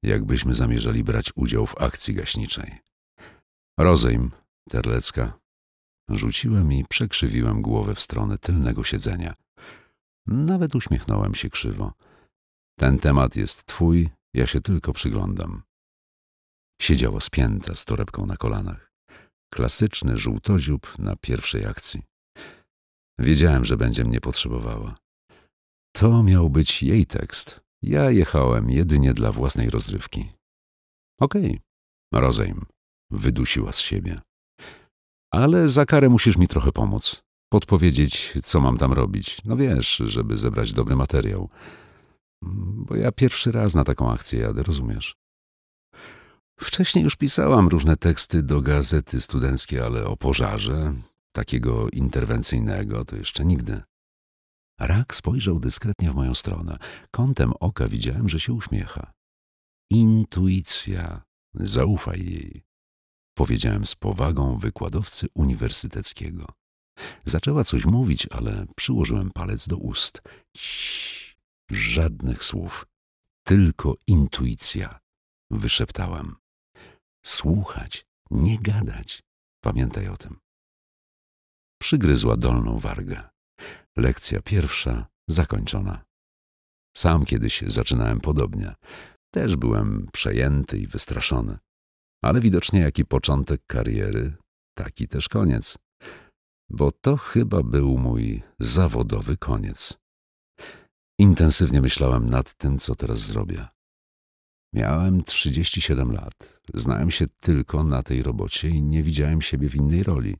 jakbyśmy zamierzali brać udział w akcji gaśniczej. Rozejm, Terlecka. Rzuciłem i przekrzywiłem głowę w stronę tylnego siedzenia. Nawet uśmiechnąłem się krzywo. Ten temat jest twój, ja się tylko przyglądam. Siedziała spięta z torebką na kolanach. Klasyczny żółtoziób na pierwszej akcji. Wiedziałem, że będzie mnie potrzebowała. To miał być jej tekst. Ja jechałem jedynie dla własnej rozrywki. Okej, okay. rozejm wydusiła z siebie. Ale za karę musisz mi trochę pomóc. Podpowiedzieć, co mam tam robić. No wiesz, żeby zebrać dobry materiał. Bo ja pierwszy raz na taką akcję jadę, rozumiesz? Wcześniej już pisałam różne teksty do gazety studenckiej, ale o pożarze, takiego interwencyjnego, to jeszcze nigdy. Rak spojrzał dyskretnie w moją stronę. Kątem oka widziałem, że się uśmiecha. Intuicja. Zaufaj jej powiedziałem z powagą wykładowcy uniwersyteckiego. Zaczęła coś mówić, ale przyłożyłem palec do ust. Ciii, żadnych słów, tylko intuicja, wyszeptałem. Słuchać, nie gadać. Pamiętaj o tym. Przygryzła dolną wargę. Lekcja pierwsza zakończona. Sam kiedyś zaczynałem podobnie. Też byłem przejęty i wystraszony. Ale widocznie jaki początek kariery, taki też koniec. Bo to chyba był mój zawodowy koniec. Intensywnie myślałem nad tym, co teraz zrobię. Miałem 37 lat. Znałem się tylko na tej robocie i nie widziałem siebie w innej roli.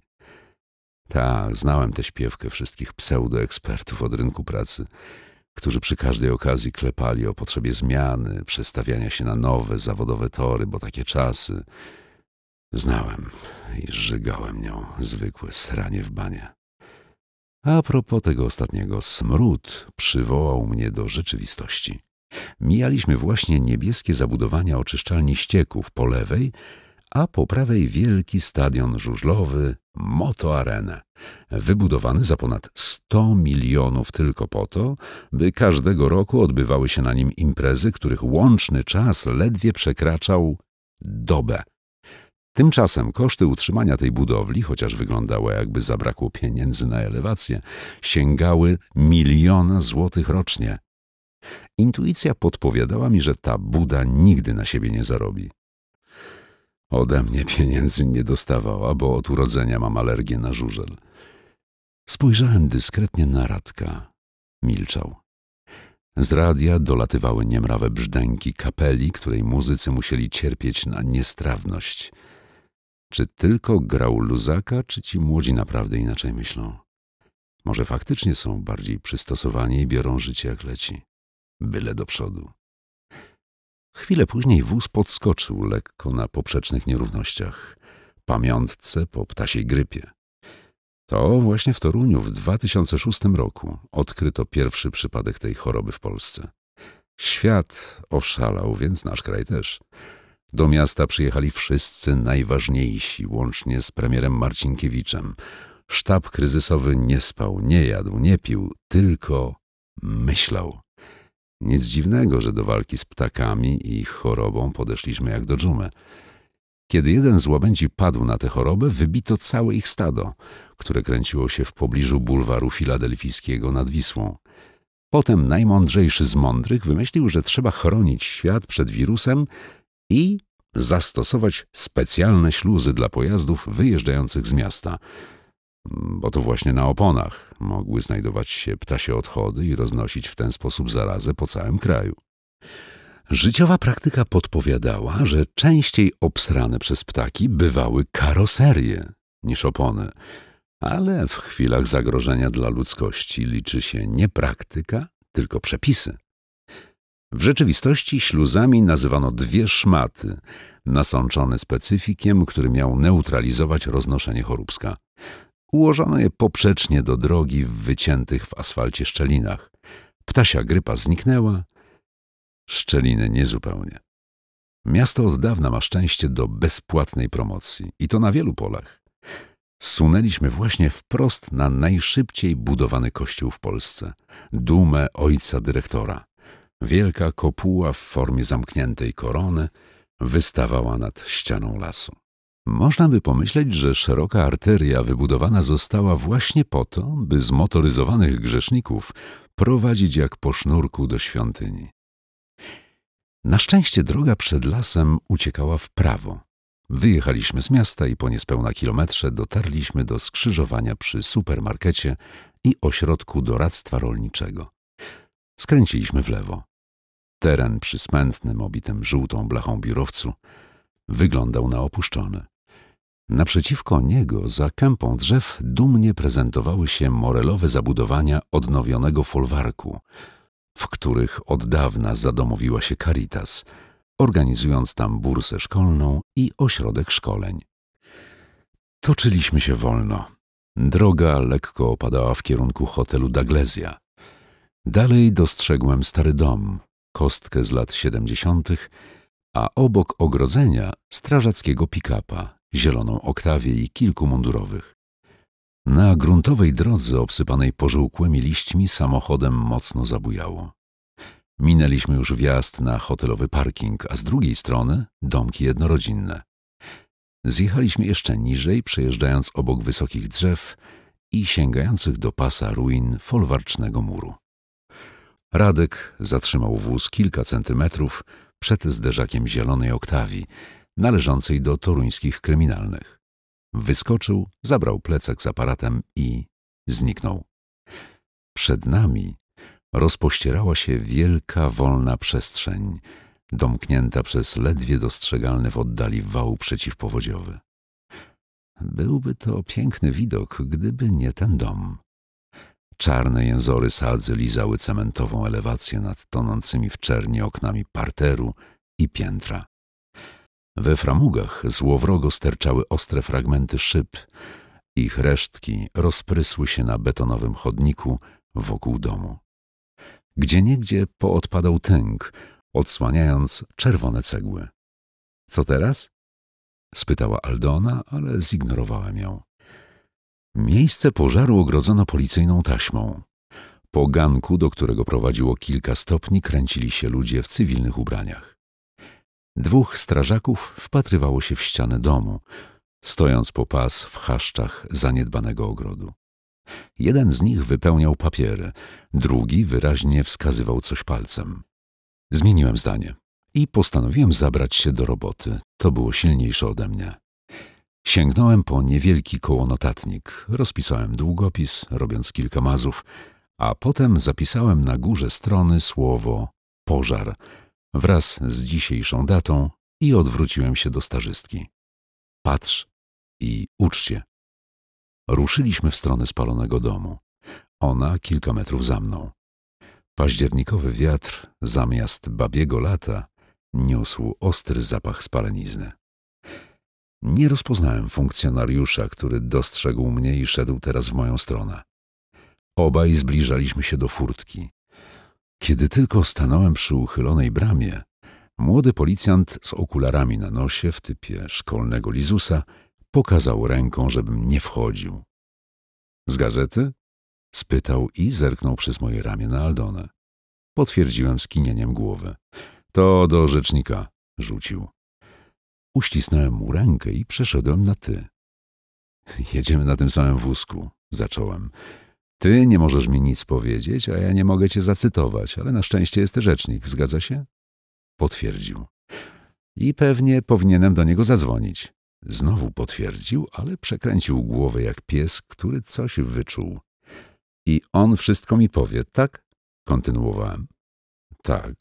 Tak, znałem tę śpiewkę wszystkich pseudoekspertów od rynku pracy którzy przy każdej okazji klepali o potrzebie zmiany, przestawiania się na nowe, zawodowe tory, bo takie czasy. Znałem i żygałem nią zwykłe sranie w banie. A propos tego ostatniego, smród przywołał mnie do rzeczywistości. Mijaliśmy właśnie niebieskie zabudowania oczyszczalni ścieków po lewej, a po prawej wielki stadion żużlowy Moto Arena, wybudowany za ponad 100 milionów tylko po to, by każdego roku odbywały się na nim imprezy, których łączny czas ledwie przekraczał dobę. Tymczasem koszty utrzymania tej budowli, chociaż wyglądało jakby zabrakło pieniędzy na elewację, sięgały miliona złotych rocznie. Intuicja podpowiadała mi, że ta buda nigdy na siebie nie zarobi. Ode mnie pieniędzy nie dostawała, bo od urodzenia mam alergię na żużel. Spojrzałem dyskretnie na Radka. Milczał. Z radia dolatywały niemrawe brzdęki kapeli, której muzycy musieli cierpieć na niestrawność. Czy tylko grał luzaka, czy ci młodzi naprawdę inaczej myślą? Może faktycznie są bardziej przystosowani i biorą życie jak leci. Byle do przodu. Chwilę później wóz podskoczył lekko na poprzecznych nierównościach, pamiątce po ptasiej grypie. To właśnie w Toruniu w 2006 roku odkryto pierwszy przypadek tej choroby w Polsce. Świat oszalał, więc nasz kraj też. Do miasta przyjechali wszyscy najważniejsi, łącznie z premierem Marcinkiewiczem. Sztab kryzysowy nie spał, nie jadł, nie pił, tylko myślał. Nic dziwnego, że do walki z ptakami i ich chorobą podeszliśmy jak do dżumy. Kiedy jeden z łabędzi padł na tę chorobę, wybito całe ich stado, które kręciło się w pobliżu bulwaru filadelfijskiego nad Wisłą. Potem najmądrzejszy z mądrych wymyślił, że trzeba chronić świat przed wirusem i zastosować specjalne śluzy dla pojazdów wyjeżdżających z miasta – Mm, bo to właśnie na oponach mogły znajdować się ptasie odchody i roznosić w ten sposób zarazę po całym kraju. Życiowa praktyka podpowiadała, że częściej obsrane przez ptaki bywały karoserie niż opony, ale w chwilach zagrożenia dla ludzkości liczy się nie praktyka, tylko przepisy. W rzeczywistości śluzami nazywano dwie szmaty, nasączone specyfikiem, który miał neutralizować roznoszenie choróbska. Ułożono je poprzecznie do drogi w wyciętych w asfalcie szczelinach. Ptasia grypa zniknęła, szczeliny niezupełnie. Miasto od dawna ma szczęście do bezpłatnej promocji i to na wielu polach. Sunęliśmy właśnie wprost na najszybciej budowany kościół w Polsce dumę ojca dyrektora. Wielka kopuła w formie zamkniętej korony wystawała nad ścianą lasu. Można by pomyśleć, że szeroka arteria wybudowana została właśnie po to, by zmotoryzowanych grzeszników prowadzić jak po sznurku do świątyni. Na szczęście droga przed lasem uciekała w prawo. Wyjechaliśmy z miasta i po niespełna kilometrze dotarliśmy do skrzyżowania przy supermarkecie i ośrodku doradztwa rolniczego. Skręciliśmy w lewo. Teren przy smętnym, obitym żółtą blachą biurowcu wyglądał na opuszczony. Naprzeciwko niego, za kępą drzew, dumnie prezentowały się morelowe zabudowania odnowionego folwarku, w których od dawna zadomowiła się Caritas, organizując tam bursę szkolną i ośrodek szkoleń. Toczyliśmy się wolno. Droga lekko opadała w kierunku hotelu Daglesia. Dalej dostrzegłem stary dom, kostkę z lat siedemdziesiątych, a obok ogrodzenia strażackiego pikapa zieloną oktawię i kilku mundurowych. Na gruntowej drodze obsypanej pożółkłymi liśćmi samochodem mocno zabujało. Minęliśmy już wjazd na hotelowy parking, a z drugiej strony domki jednorodzinne. Zjechaliśmy jeszcze niżej, przejeżdżając obok wysokich drzew i sięgających do pasa ruin folwarcznego muru. Radek zatrzymał wóz kilka centymetrów przed zderzakiem zielonej oktawii, należącej do toruńskich kryminalnych. Wyskoczył, zabrał plecak z aparatem i zniknął. Przed nami rozpościerała się wielka, wolna przestrzeń, domknięta przez ledwie dostrzegalny w oddali wał przeciwpowodziowy. Byłby to piękny widok, gdyby nie ten dom. Czarne jęzory sadzy lizały cementową elewację nad tonącymi w czerni oknami parteru i piętra. We framugach złowrogo sterczały ostre fragmenty szyb. Ich resztki rozprysły się na betonowym chodniku wokół domu. Gdzieniegdzie poodpadał tęg, odsłaniając czerwone cegły. Co teraz? spytała Aldona, ale zignorowałem ją. Miejsce pożaru ogrodzono policyjną taśmą. Po ganku, do którego prowadziło kilka stopni, kręcili się ludzie w cywilnych ubraniach. Dwóch strażaków wpatrywało się w ścianę domu, stojąc po pas w chaszczach zaniedbanego ogrodu. Jeden z nich wypełniał papiery, drugi wyraźnie wskazywał coś palcem. Zmieniłem zdanie i postanowiłem zabrać się do roboty. To było silniejsze ode mnie. Sięgnąłem po niewielki kołonotatnik, rozpisałem długopis, robiąc kilka mazów, a potem zapisałem na górze strony słowo pożar wraz z dzisiejszą datą i odwróciłem się do starzystki. Patrz i ucz się. Ruszyliśmy w stronę spalonego domu. Ona kilka metrów za mną. Październikowy wiatr zamiast babiego lata niósł ostry zapach spalenizny. Nie rozpoznałem funkcjonariusza, który dostrzegł mnie i szedł teraz w moją stronę. Obaj zbliżaliśmy się do furtki. Kiedy tylko stanąłem przy uchylonej bramie, młody policjant z okularami na nosie w typie szkolnego lizusa pokazał ręką, żebym nie wchodził. Z gazety? spytał i zerknął przez moje ramię na Aldonę. Potwierdziłem skinieniem głowy. To do rzecznika, rzucił. Uścisnąłem mu rękę i przeszedłem na ty. Jedziemy na tym samym wózku, zacząłem. Ty nie możesz mi nic powiedzieć, a ja nie mogę cię zacytować, ale na szczęście jest rzecznik, zgadza się? Potwierdził. I pewnie powinienem do niego zadzwonić. Znowu potwierdził, ale przekręcił głowę jak pies, który coś wyczuł. I on wszystko mi powie, tak? Kontynuowałem. Tak,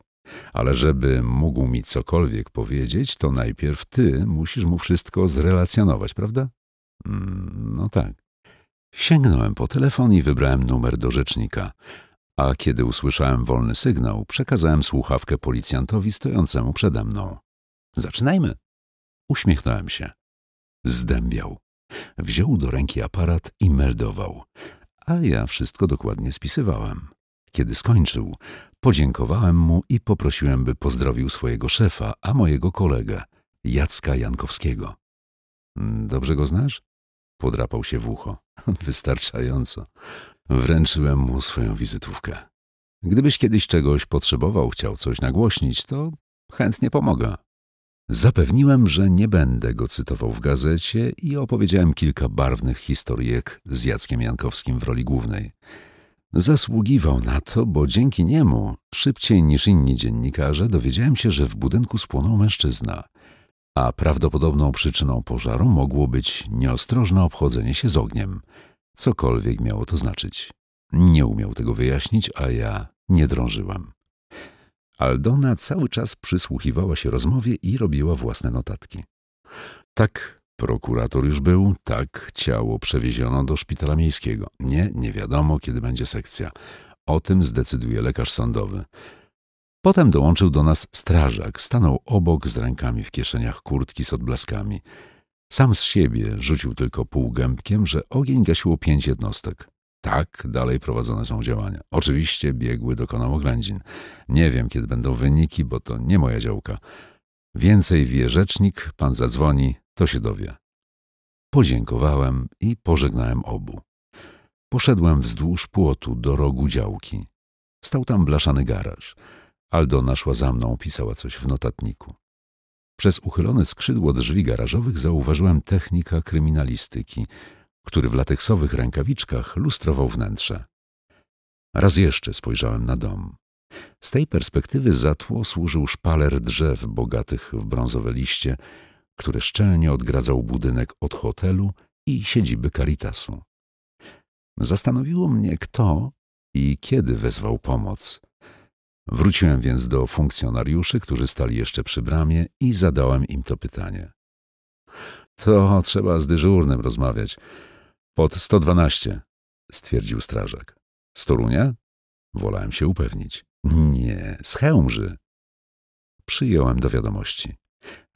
ale żeby mógł mi cokolwiek powiedzieć, to najpierw ty musisz mu wszystko zrelacjonować, prawda? Mm, no tak. Sięgnąłem po telefon i wybrałem numer do rzecznika, a kiedy usłyszałem wolny sygnał, przekazałem słuchawkę policjantowi stojącemu przede mną. Zaczynajmy. Uśmiechnąłem się. Zdębiał. Wziął do ręki aparat i meldował, a ja wszystko dokładnie spisywałem. Kiedy skończył, podziękowałem mu i poprosiłem, by pozdrowił swojego szefa, a mojego kolegę, Jacka Jankowskiego. Mm, dobrze go znasz? Podrapał się w ucho. [LAUGHS] Wystarczająco. Wręczyłem mu swoją wizytówkę. Gdybyś kiedyś czegoś potrzebował, chciał coś nagłośnić, to chętnie pomogę. Zapewniłem, że nie będę go cytował w gazecie i opowiedziałem kilka barwnych historyjek z Jackiem Jankowskim w roli głównej. Zasługiwał na to, bo dzięki niemu, szybciej niż inni dziennikarze, dowiedziałem się, że w budynku spłonął mężczyzna – a prawdopodobną przyczyną pożaru mogło być nieostrożne obchodzenie się z ogniem, cokolwiek miało to znaczyć. Nie umiał tego wyjaśnić, a ja nie drążyłam. Aldona cały czas przysłuchiwała się rozmowie i robiła własne notatki. Tak, prokurator już był, tak, ciało przewieziono do szpitala miejskiego. Nie, nie wiadomo, kiedy będzie sekcja. O tym zdecyduje lekarz sądowy. Potem dołączył do nas strażak, stanął obok z rękami w kieszeniach kurtki z odblaskami. Sam z siebie rzucił tylko półgębkiem, że ogień gasiło pięć jednostek. Tak dalej prowadzone są działania. Oczywiście biegły dokonał oględzin. Nie wiem, kiedy będą wyniki, bo to nie moja działka. Więcej wie rzecznik, pan zadzwoni, to się dowie. Podziękowałem i pożegnałem obu. Poszedłem wzdłuż płotu do rogu działki. Stał tam blaszany garaż. Aldo naszła za mną, pisała coś w notatniku. Przez uchylone skrzydło drzwi garażowych zauważyłem technika kryminalistyki, który w lateksowych rękawiczkach lustrował wnętrze. Raz jeszcze spojrzałem na dom. Z tej perspektywy za tło służył szpaler drzew bogatych w brązowe liście, które szczelnie odgradzał budynek od hotelu i siedziby Caritasu. Zastanowiło mnie, kto i kiedy wezwał pomoc. Wróciłem więc do funkcjonariuszy, którzy stali jeszcze przy bramie i zadałem im to pytanie. To trzeba z dyżurnym rozmawiać. Pod 112, stwierdził strażak. Z Torunia? Wolałem się upewnić. Nie, z Chełmży. Przyjąłem do wiadomości.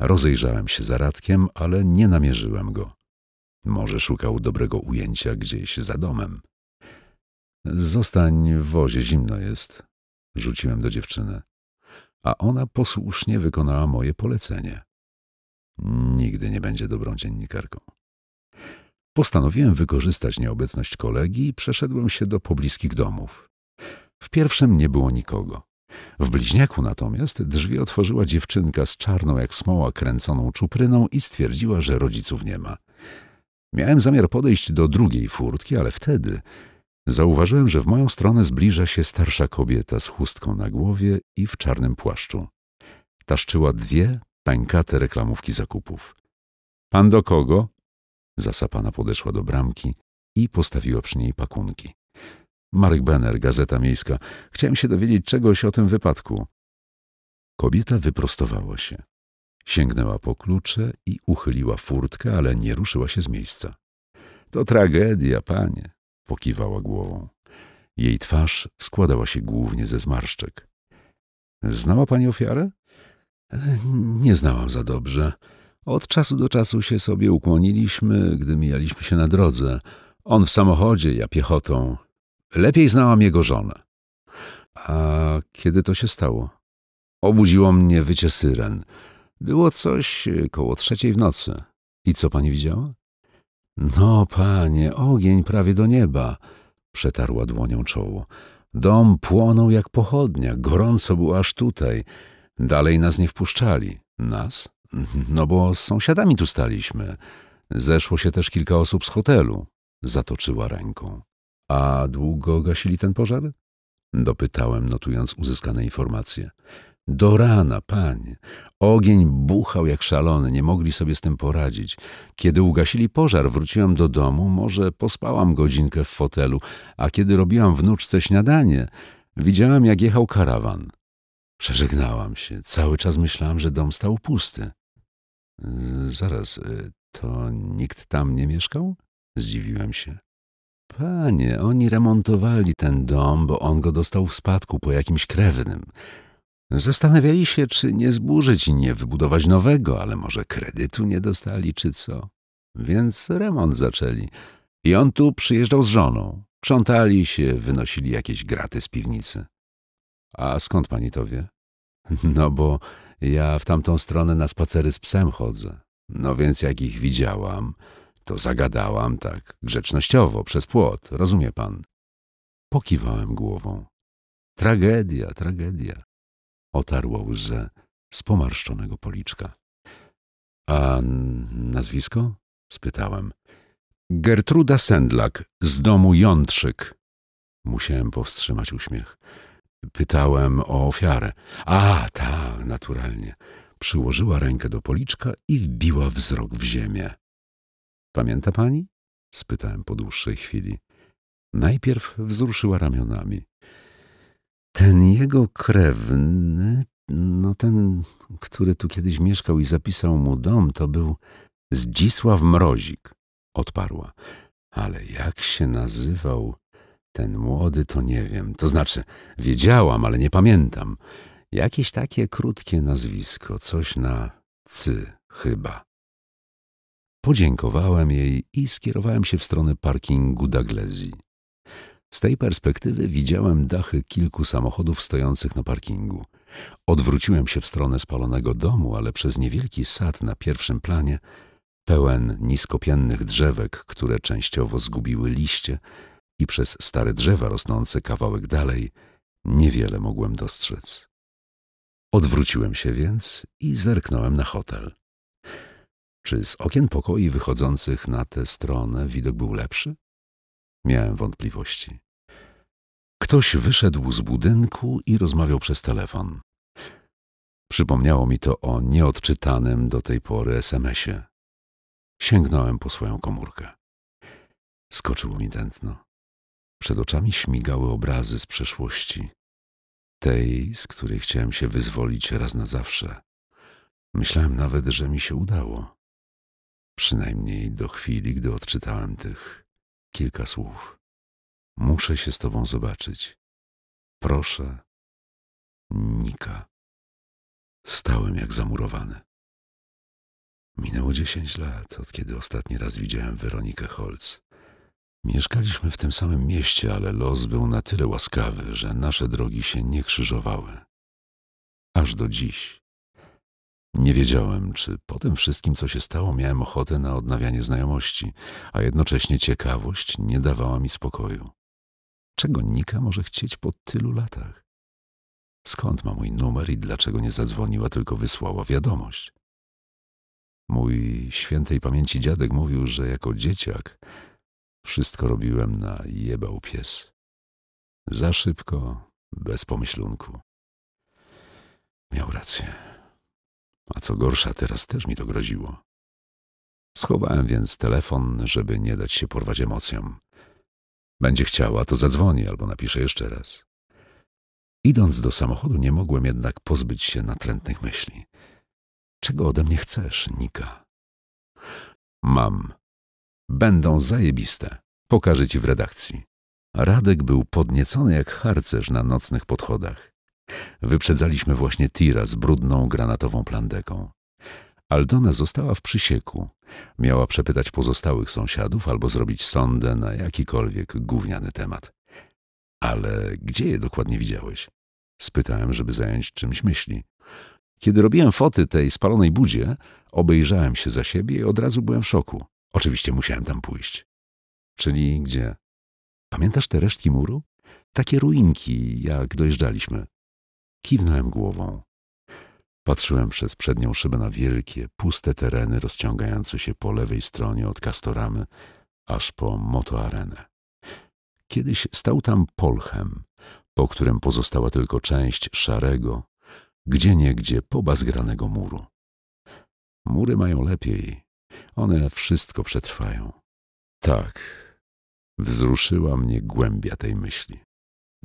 Rozejrzałem się za Radkiem, ale nie namierzyłem go. Może szukał dobrego ujęcia gdzieś za domem. Zostań w wozie, zimno jest, rzuciłem do dziewczyny. A ona posłusznie wykonała moje polecenie. Nigdy nie będzie dobrą dziennikarką. Postanowiłem wykorzystać nieobecność kolegi i przeszedłem się do pobliskich domów. W pierwszym nie było nikogo. W bliźniaku natomiast drzwi otworzyła dziewczynka z czarną jak smoła kręconą czupryną i stwierdziła, że rodziców nie ma. Miałem zamiar podejść do drugiej furtki, ale wtedy Zauważyłem, że w moją stronę zbliża się starsza kobieta z chustką na głowie i w czarnym płaszczu. Taszczyła dwie pękate reklamówki zakupów. Pan do kogo? Zasapana podeszła do bramki i postawiła przy niej pakunki. Marek Benner, Gazeta Miejska. Chciałem się dowiedzieć czegoś o tym wypadku. Kobieta wyprostowała się. Sięgnęła po klucze i uchyliła furtkę, ale nie ruszyła się z miejsca. To tragedia, panie. Pokiwała głową. Jej twarz składała się głównie ze zmarszczek. Znała pani ofiarę? E, nie znałam za dobrze. Od czasu do czasu się sobie ukłoniliśmy, gdy mijaliśmy się na drodze. On w samochodzie, ja piechotą. Lepiej znałam jego żonę. A kiedy to się stało? Obudziło mnie wycie syren. Było coś e, koło trzeciej w nocy. I co pani widziała? No, panie, ogień prawie do nieba, przetarła dłonią czoło. Dom płonął jak pochodnia, gorąco było aż tutaj. Dalej nas nie wpuszczali. Nas? No bo z sąsiadami tu staliśmy. Zeszło się też kilka osób z hotelu. Zatoczyła ręką. A długo gasili ten pożar? Dopytałem, notując uzyskane informacje. Do rana, panie. Ogień buchał jak szalony, nie mogli sobie z tym poradzić. Kiedy ugasili pożar, wróciłam do domu, może pospałam godzinkę w fotelu, a kiedy robiłam wnuczce śniadanie, widziałam jak jechał karawan. Przeżegnałam się. Cały czas myślałam, że dom stał pusty. Yy, zaraz, yy, to nikt tam nie mieszkał? Zdziwiłem się. Panie, oni remontowali ten dom, bo on go dostał w spadku po jakimś krewnym. Zastanawiali się, czy nie zburzyć i nie wybudować nowego, ale może kredytu nie dostali, czy co. Więc remont zaczęli. I on tu przyjeżdżał z żoną. Krzątali się, wynosili jakieś graty z piwnicy. A skąd pani to wie? [LAUGHS] No bo ja w tamtą stronę na spacery z psem chodzę. No więc jak ich widziałam, to zagadałam tak grzecznościowo, przez płot, rozumie pan? Pokiwałem głową. Tragedia, tragedia otarło łzę z pomarszczonego policzka. A nazwisko? spytałem. Gertruda Sendlak z domu Jątrzyk. Musiałem powstrzymać uśmiech. Pytałem o ofiarę. A, ta, naturalnie. Przyłożyła rękę do policzka i wbiła wzrok w ziemię. Pamięta pani? spytałem po dłuższej chwili. Najpierw wzruszyła ramionami. Ten jego krewny, no ten, który tu kiedyś mieszkał i zapisał mu dom, to był Zdzisław Mrozik, odparła. Ale jak się nazywał ten młody, to nie wiem. To znaczy, wiedziałam, ale nie pamiętam. Jakieś takie krótkie nazwisko, coś na cy chyba. Podziękowałem jej i skierowałem się w stronę parkingu Daglezji. Z tej perspektywy widziałem dachy kilku samochodów stojących na parkingu. Odwróciłem się w stronę spalonego domu, ale przez niewielki sad na pierwszym planie, pełen niskopiennych drzewek, które częściowo zgubiły liście, i przez stare drzewa rosnące kawałek dalej, niewiele mogłem dostrzec. Odwróciłem się więc i zerknąłem na hotel. Czy z okien pokoi wychodzących na tę stronę widok był lepszy? Miałem wątpliwości. Ktoś wyszedł z budynku i rozmawiał przez telefon. Przypomniało mi to o nieodczytanym do tej pory SMS-ie. Sięgnąłem po swoją komórkę. Skoczyło mi tętno. Przed oczami śmigały obrazy z przeszłości. Tej, z której chciałem się wyzwolić raz na zawsze. Myślałem nawet, że mi się udało. Przynajmniej do chwili, gdy odczytałem tych kilka słów. Muszę się z tobą zobaczyć. Proszę, Nika. Stałem jak zamurowany. Minęło dziesięć lat, od kiedy ostatni raz widziałem Weronikę Holz. Mieszkaliśmy w tym samym mieście, ale los był na tyle łaskawy, że nasze drogi się nie krzyżowały. Aż do dziś. Nie wiedziałem, czy po tym wszystkim, co się stało, miałem ochotę na odnawianie znajomości, a jednocześnie ciekawość nie dawała mi spokoju. Czego Nika może chcieć po tylu latach? Skąd ma mój numer i dlaczego nie zadzwoniła, tylko wysłała wiadomość? Mój świętej pamięci dziadek mówił, że jako dzieciak wszystko robiłem na jebał pies. Za szybko, bez pomyślunku. Miał rację. A co gorsza, teraz też mi to groziło. Schowałem więc telefon, żeby nie dać się porwać emocjom. Będzie chciała, to zadzwoni albo napisze jeszcze raz. Idąc do samochodu, nie mogłem jednak pozbyć się natrętnych myśli. Czego ode mnie chcesz, Nika? Mam. Będą zajebiste. Pokażę ci w redakcji. Radek był podniecony jak harcerz na nocnych podchodach. Wyprzedzaliśmy właśnie tira z brudną granatową plandeką. Aldona została w przysieku. Miała przepytać pozostałych sąsiadów albo zrobić sondę na jakikolwiek gówniany temat. Ale gdzie je dokładnie widziałeś? Spytałem, żeby zająć czymś myśli. Kiedy robiłem foty tej spalonej budzie, obejrzałem się za siebie i od razu byłem w szoku. Oczywiście musiałem tam pójść. Czyli gdzie? Pamiętasz te resztki muru? Takie ruinki, jak dojeżdżaliśmy. Kiwnąłem głową. Patrzyłem przez przednią szybę na wielkie, puste tereny rozciągające się po lewej stronie od Kastoramy aż po motoarenę. Kiedyś stał tam polchem, po którym pozostała tylko część szarego, gdzieniegdzie pobazgranego muru. Mury mają lepiej, one wszystko przetrwają. Tak, wzruszyła mnie głębia tej myśli.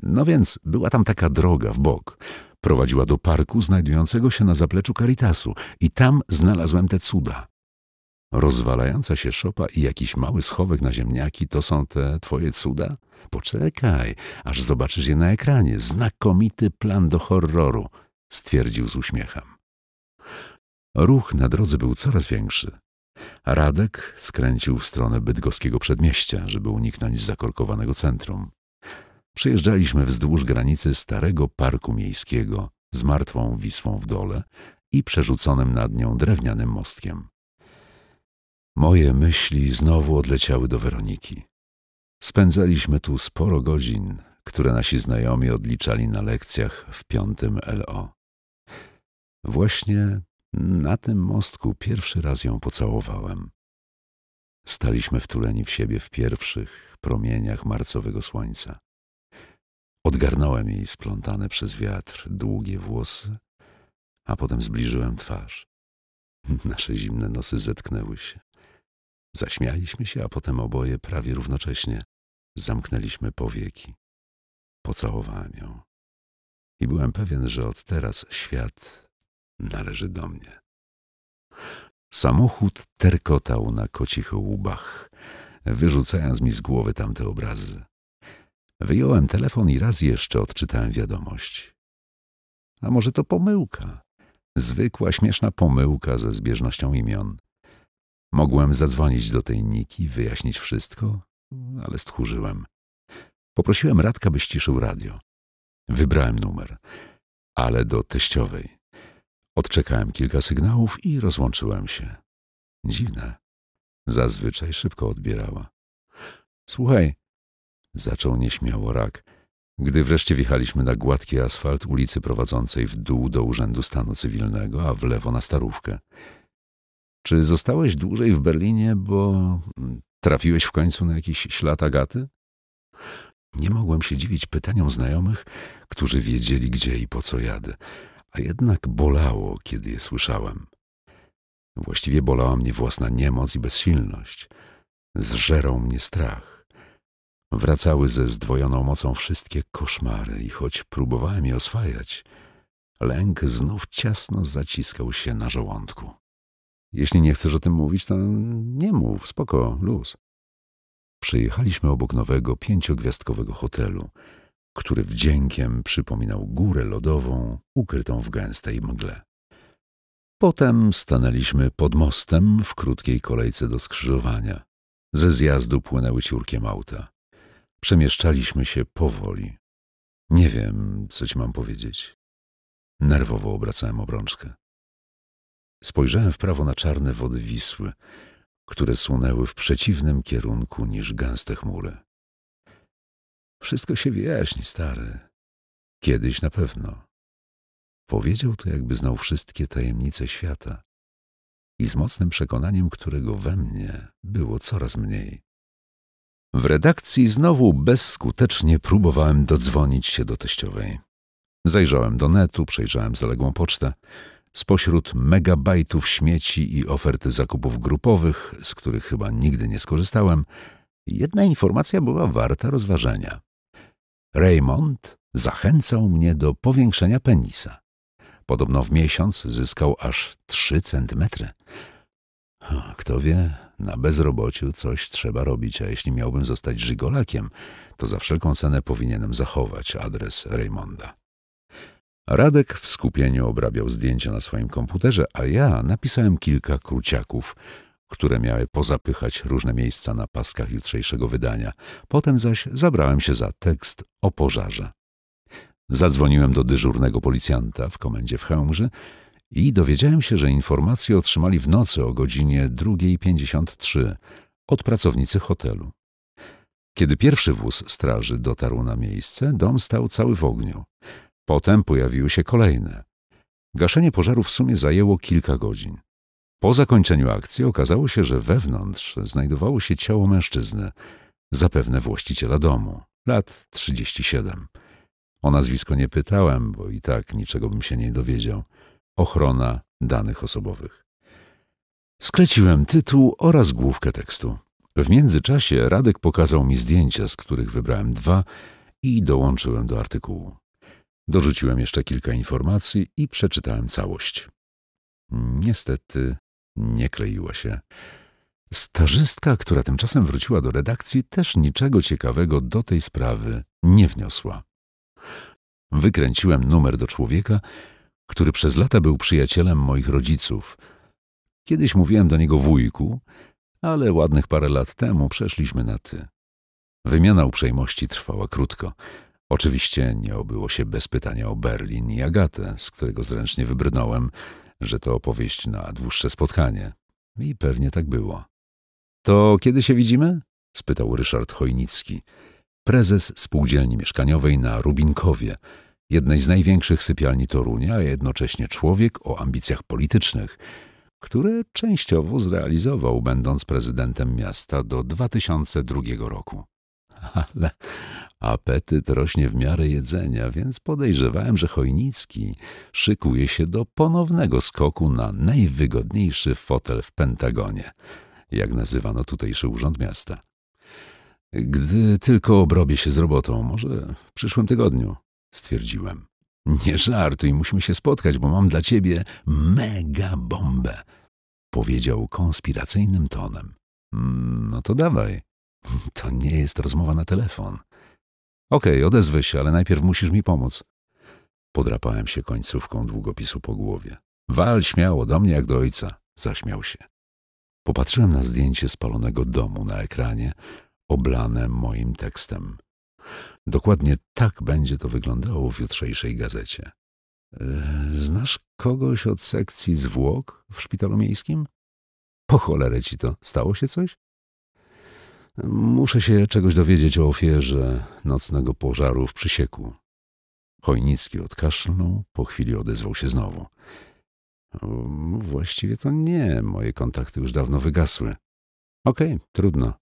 No więc była tam taka droga w bok – Prowadziła do parku znajdującego się na zapleczu Caritasu i tam znalazłem te cuda. Rozwalająca się szopa i jakiś mały schowek na ziemniaki to są te twoje cuda? Poczekaj, aż zobaczysz je na ekranie. Znakomity plan do horroru, stwierdził z uśmiechem. Ruch na drodze był coraz większy. Radek skręcił w stronę bydgoskiego przedmieścia, żeby uniknąć zakorkowanego centrum. Przejeżdżaliśmy wzdłuż granicy starego parku miejskiego z martwą Wisłą w dole i przerzuconym nad nią drewnianym mostkiem. Moje myśli znowu odleciały do Weroniki. Spędzaliśmy tu sporo godzin, które nasi znajomi odliczali na lekcjach w piątym LO. Właśnie na tym mostku pierwszy raz ją pocałowałem. Staliśmy wtuleni w siebie w pierwszych promieniach marcowego słońca. Odgarnąłem jej splątane przez wiatr długie włosy, a potem zbliżyłem twarz. [LAUGHS] Nasze zimne nosy zetknęły się. Zaśmialiśmy się, a potem oboje prawie równocześnie zamknęliśmy powieki. Pocałowałem ją. I byłem pewien, że od teraz świat należy do mnie. Samochód terkotał na kocich łbach, wyrzucając mi z głowy tamte obrazy. Wyjąłem telefon i raz jeszcze odczytałem wiadomość. A może to pomyłka? Zwykła, śmieszna pomyłka ze zbieżnością imion. Mogłem zadzwonić do tej Niki, wyjaśnić wszystko, ale stchórzyłem. Poprosiłem Radka, by ściszył radio. Wybrałem numer, ale do teściowej. Odczekałem kilka sygnałów i rozłączyłem się. Dziwne. Zazwyczaj szybko odbierała. Słuchaj, Zaczął nieśmiało rak. Gdy wreszcie wjechaliśmy na gładki asfalt ulicy prowadzącej w dół do Urzędu Stanu Cywilnego, a w lewo na Starówkę. Czy zostałeś dłużej w Berlinie, bo mm, trafiłeś w końcu na jakiś ślad Agaty? Nie mogłem się dziwić pytaniom znajomych, którzy wiedzieli gdzie i po co jadę, a jednak bolało, kiedy je słyszałem. Właściwie bolała mnie własna niemoc i bezsilność. Zżerał mnie strach. Wracały ze zdwojoną mocą wszystkie koszmary i choć próbowałem je oswajać, lęk znów ciasno zaciskał się na żołądku. Jeśli nie chcesz o tym mówić, to nie mów, spoko, luz. Przyjechaliśmy obok nowego pięciogwiazdkowego hotelu, który wdziękiem przypominał górę lodową ukrytą w gęstej mgle. Potem stanęliśmy pod mostem w krótkiej kolejce do skrzyżowania. Ze zjazdu płynęły ciurkiem auta. Przemieszczaliśmy się powoli. Nie wiem, co ci mam powiedzieć. Nerwowo obracałem obrączkę. Spojrzałem w prawo na czarne wody Wisły, które sunęły w przeciwnym kierunku niż gęste chmury. Wszystko się wyjaśni, stary. Kiedyś na pewno. Powiedział to, jakby znał wszystkie tajemnice świata i z mocnym przekonaniem, którego we mnie było coraz mniej. W redakcji znowu bezskutecznie próbowałem dodzwonić się do teściowej. Zajrzałem do netu, przejrzałem zaległą pocztę. Spośród megabajtów śmieci i oferty zakupów grupowych, z których chyba nigdy nie skorzystałem, jedna informacja była warta rozważenia. Raymond zachęcał mnie do powiększenia penisa. Podobno w miesiąc zyskał aż trzy centymetry. Kto wie, na bezrobociu coś trzeba robić, a jeśli miałbym zostać żygolakiem, to za wszelką cenę powinienem zachować adres Raymonda. Radek w skupieniu obrabiał zdjęcia na swoim komputerze, a ja napisałem kilka kruciaków, które miały pozapychać różne miejsca na paskach jutrzejszego wydania. Potem zaś zabrałem się za tekst o pożarze. Zadzwoniłem do dyżurnego policjanta w komendzie w Chełmży, i dowiedziałem się, że informacje otrzymali w nocy o godzinie 2.53 od pracownicy hotelu. Kiedy pierwszy wóz straży dotarł na miejsce, dom stał cały w ogniu. Potem pojawiły się kolejne. Gaszenie pożaru w sumie zajęło kilka godzin. Po zakończeniu akcji okazało się, że wewnątrz znajdowało się ciało mężczyzny, zapewne właściciela domu, lat 37. O nazwisko nie pytałem, bo i tak niczego bym się nie dowiedział ochrona danych osobowych. Skreciłem tytuł oraz główkę tekstu. W międzyczasie Radek pokazał mi zdjęcia, z których wybrałem dwa i dołączyłem do artykułu. Dorzuciłem jeszcze kilka informacji i przeczytałem całość. Niestety nie kleiła się. Starzystka, która tymczasem wróciła do redakcji, też niczego ciekawego do tej sprawy nie wniosła. Wykręciłem numer do człowieka, który przez lata był przyjacielem moich rodziców. Kiedyś mówiłem do niego wujku, ale ładnych parę lat temu przeszliśmy na ty. Wymiana uprzejmości trwała krótko. Oczywiście nie obyło się bez pytania o Berlin i Agatę, z którego zręcznie wybrnąłem, że to opowieść na dłuższe spotkanie. I pewnie tak było. To kiedy się widzimy? spytał Ryszard Chojnicki, prezes spółdzielni mieszkaniowej na Rubinkowie, jednej z największych sypialni Torunia, a jednocześnie człowiek o ambicjach politycznych, które częściowo zrealizował, będąc prezydentem miasta do 2002 roku. [LAUGHS] Ale apetyt rośnie w miarę jedzenia, więc podejrzewałem, że Chojnicki szykuje się do ponownego skoku na najwygodniejszy fotel w Pentagonie, jak nazywano tutejszy urząd miasta. Gdy tylko obrobię się z robotą, może w przyszłym tygodniu, stwierdziłem. Nie żartuj, musimy się spotkać, bo mam dla ciebie mega bombę, powiedział konspiracyjnym tonem. Mm, no to dawaj. [LAUGHS] To nie jest rozmowa na telefon. Okej, okay, odezwę się, ale najpierw musisz mi pomóc. Podrapałem się końcówką długopisu po głowie. Wal śmiało do mnie jak do ojca, zaśmiał się. Popatrzyłem na zdjęcie spalonego domu na ekranie, oblane moim tekstem. Dokładnie tak będzie to wyglądało w jutrzejszej gazecie. E, znasz kogoś od sekcji zwłok w szpitalu miejskim? Po cholerę ci to. Stało się coś? Muszę się czegoś dowiedzieć o ofierze nocnego pożaru w Przysieku. Chojnicki odkaszlnął, po chwili odezwał się znowu. Właściwie to nie, moje kontakty już dawno wygasły. Okej, okay, trudno.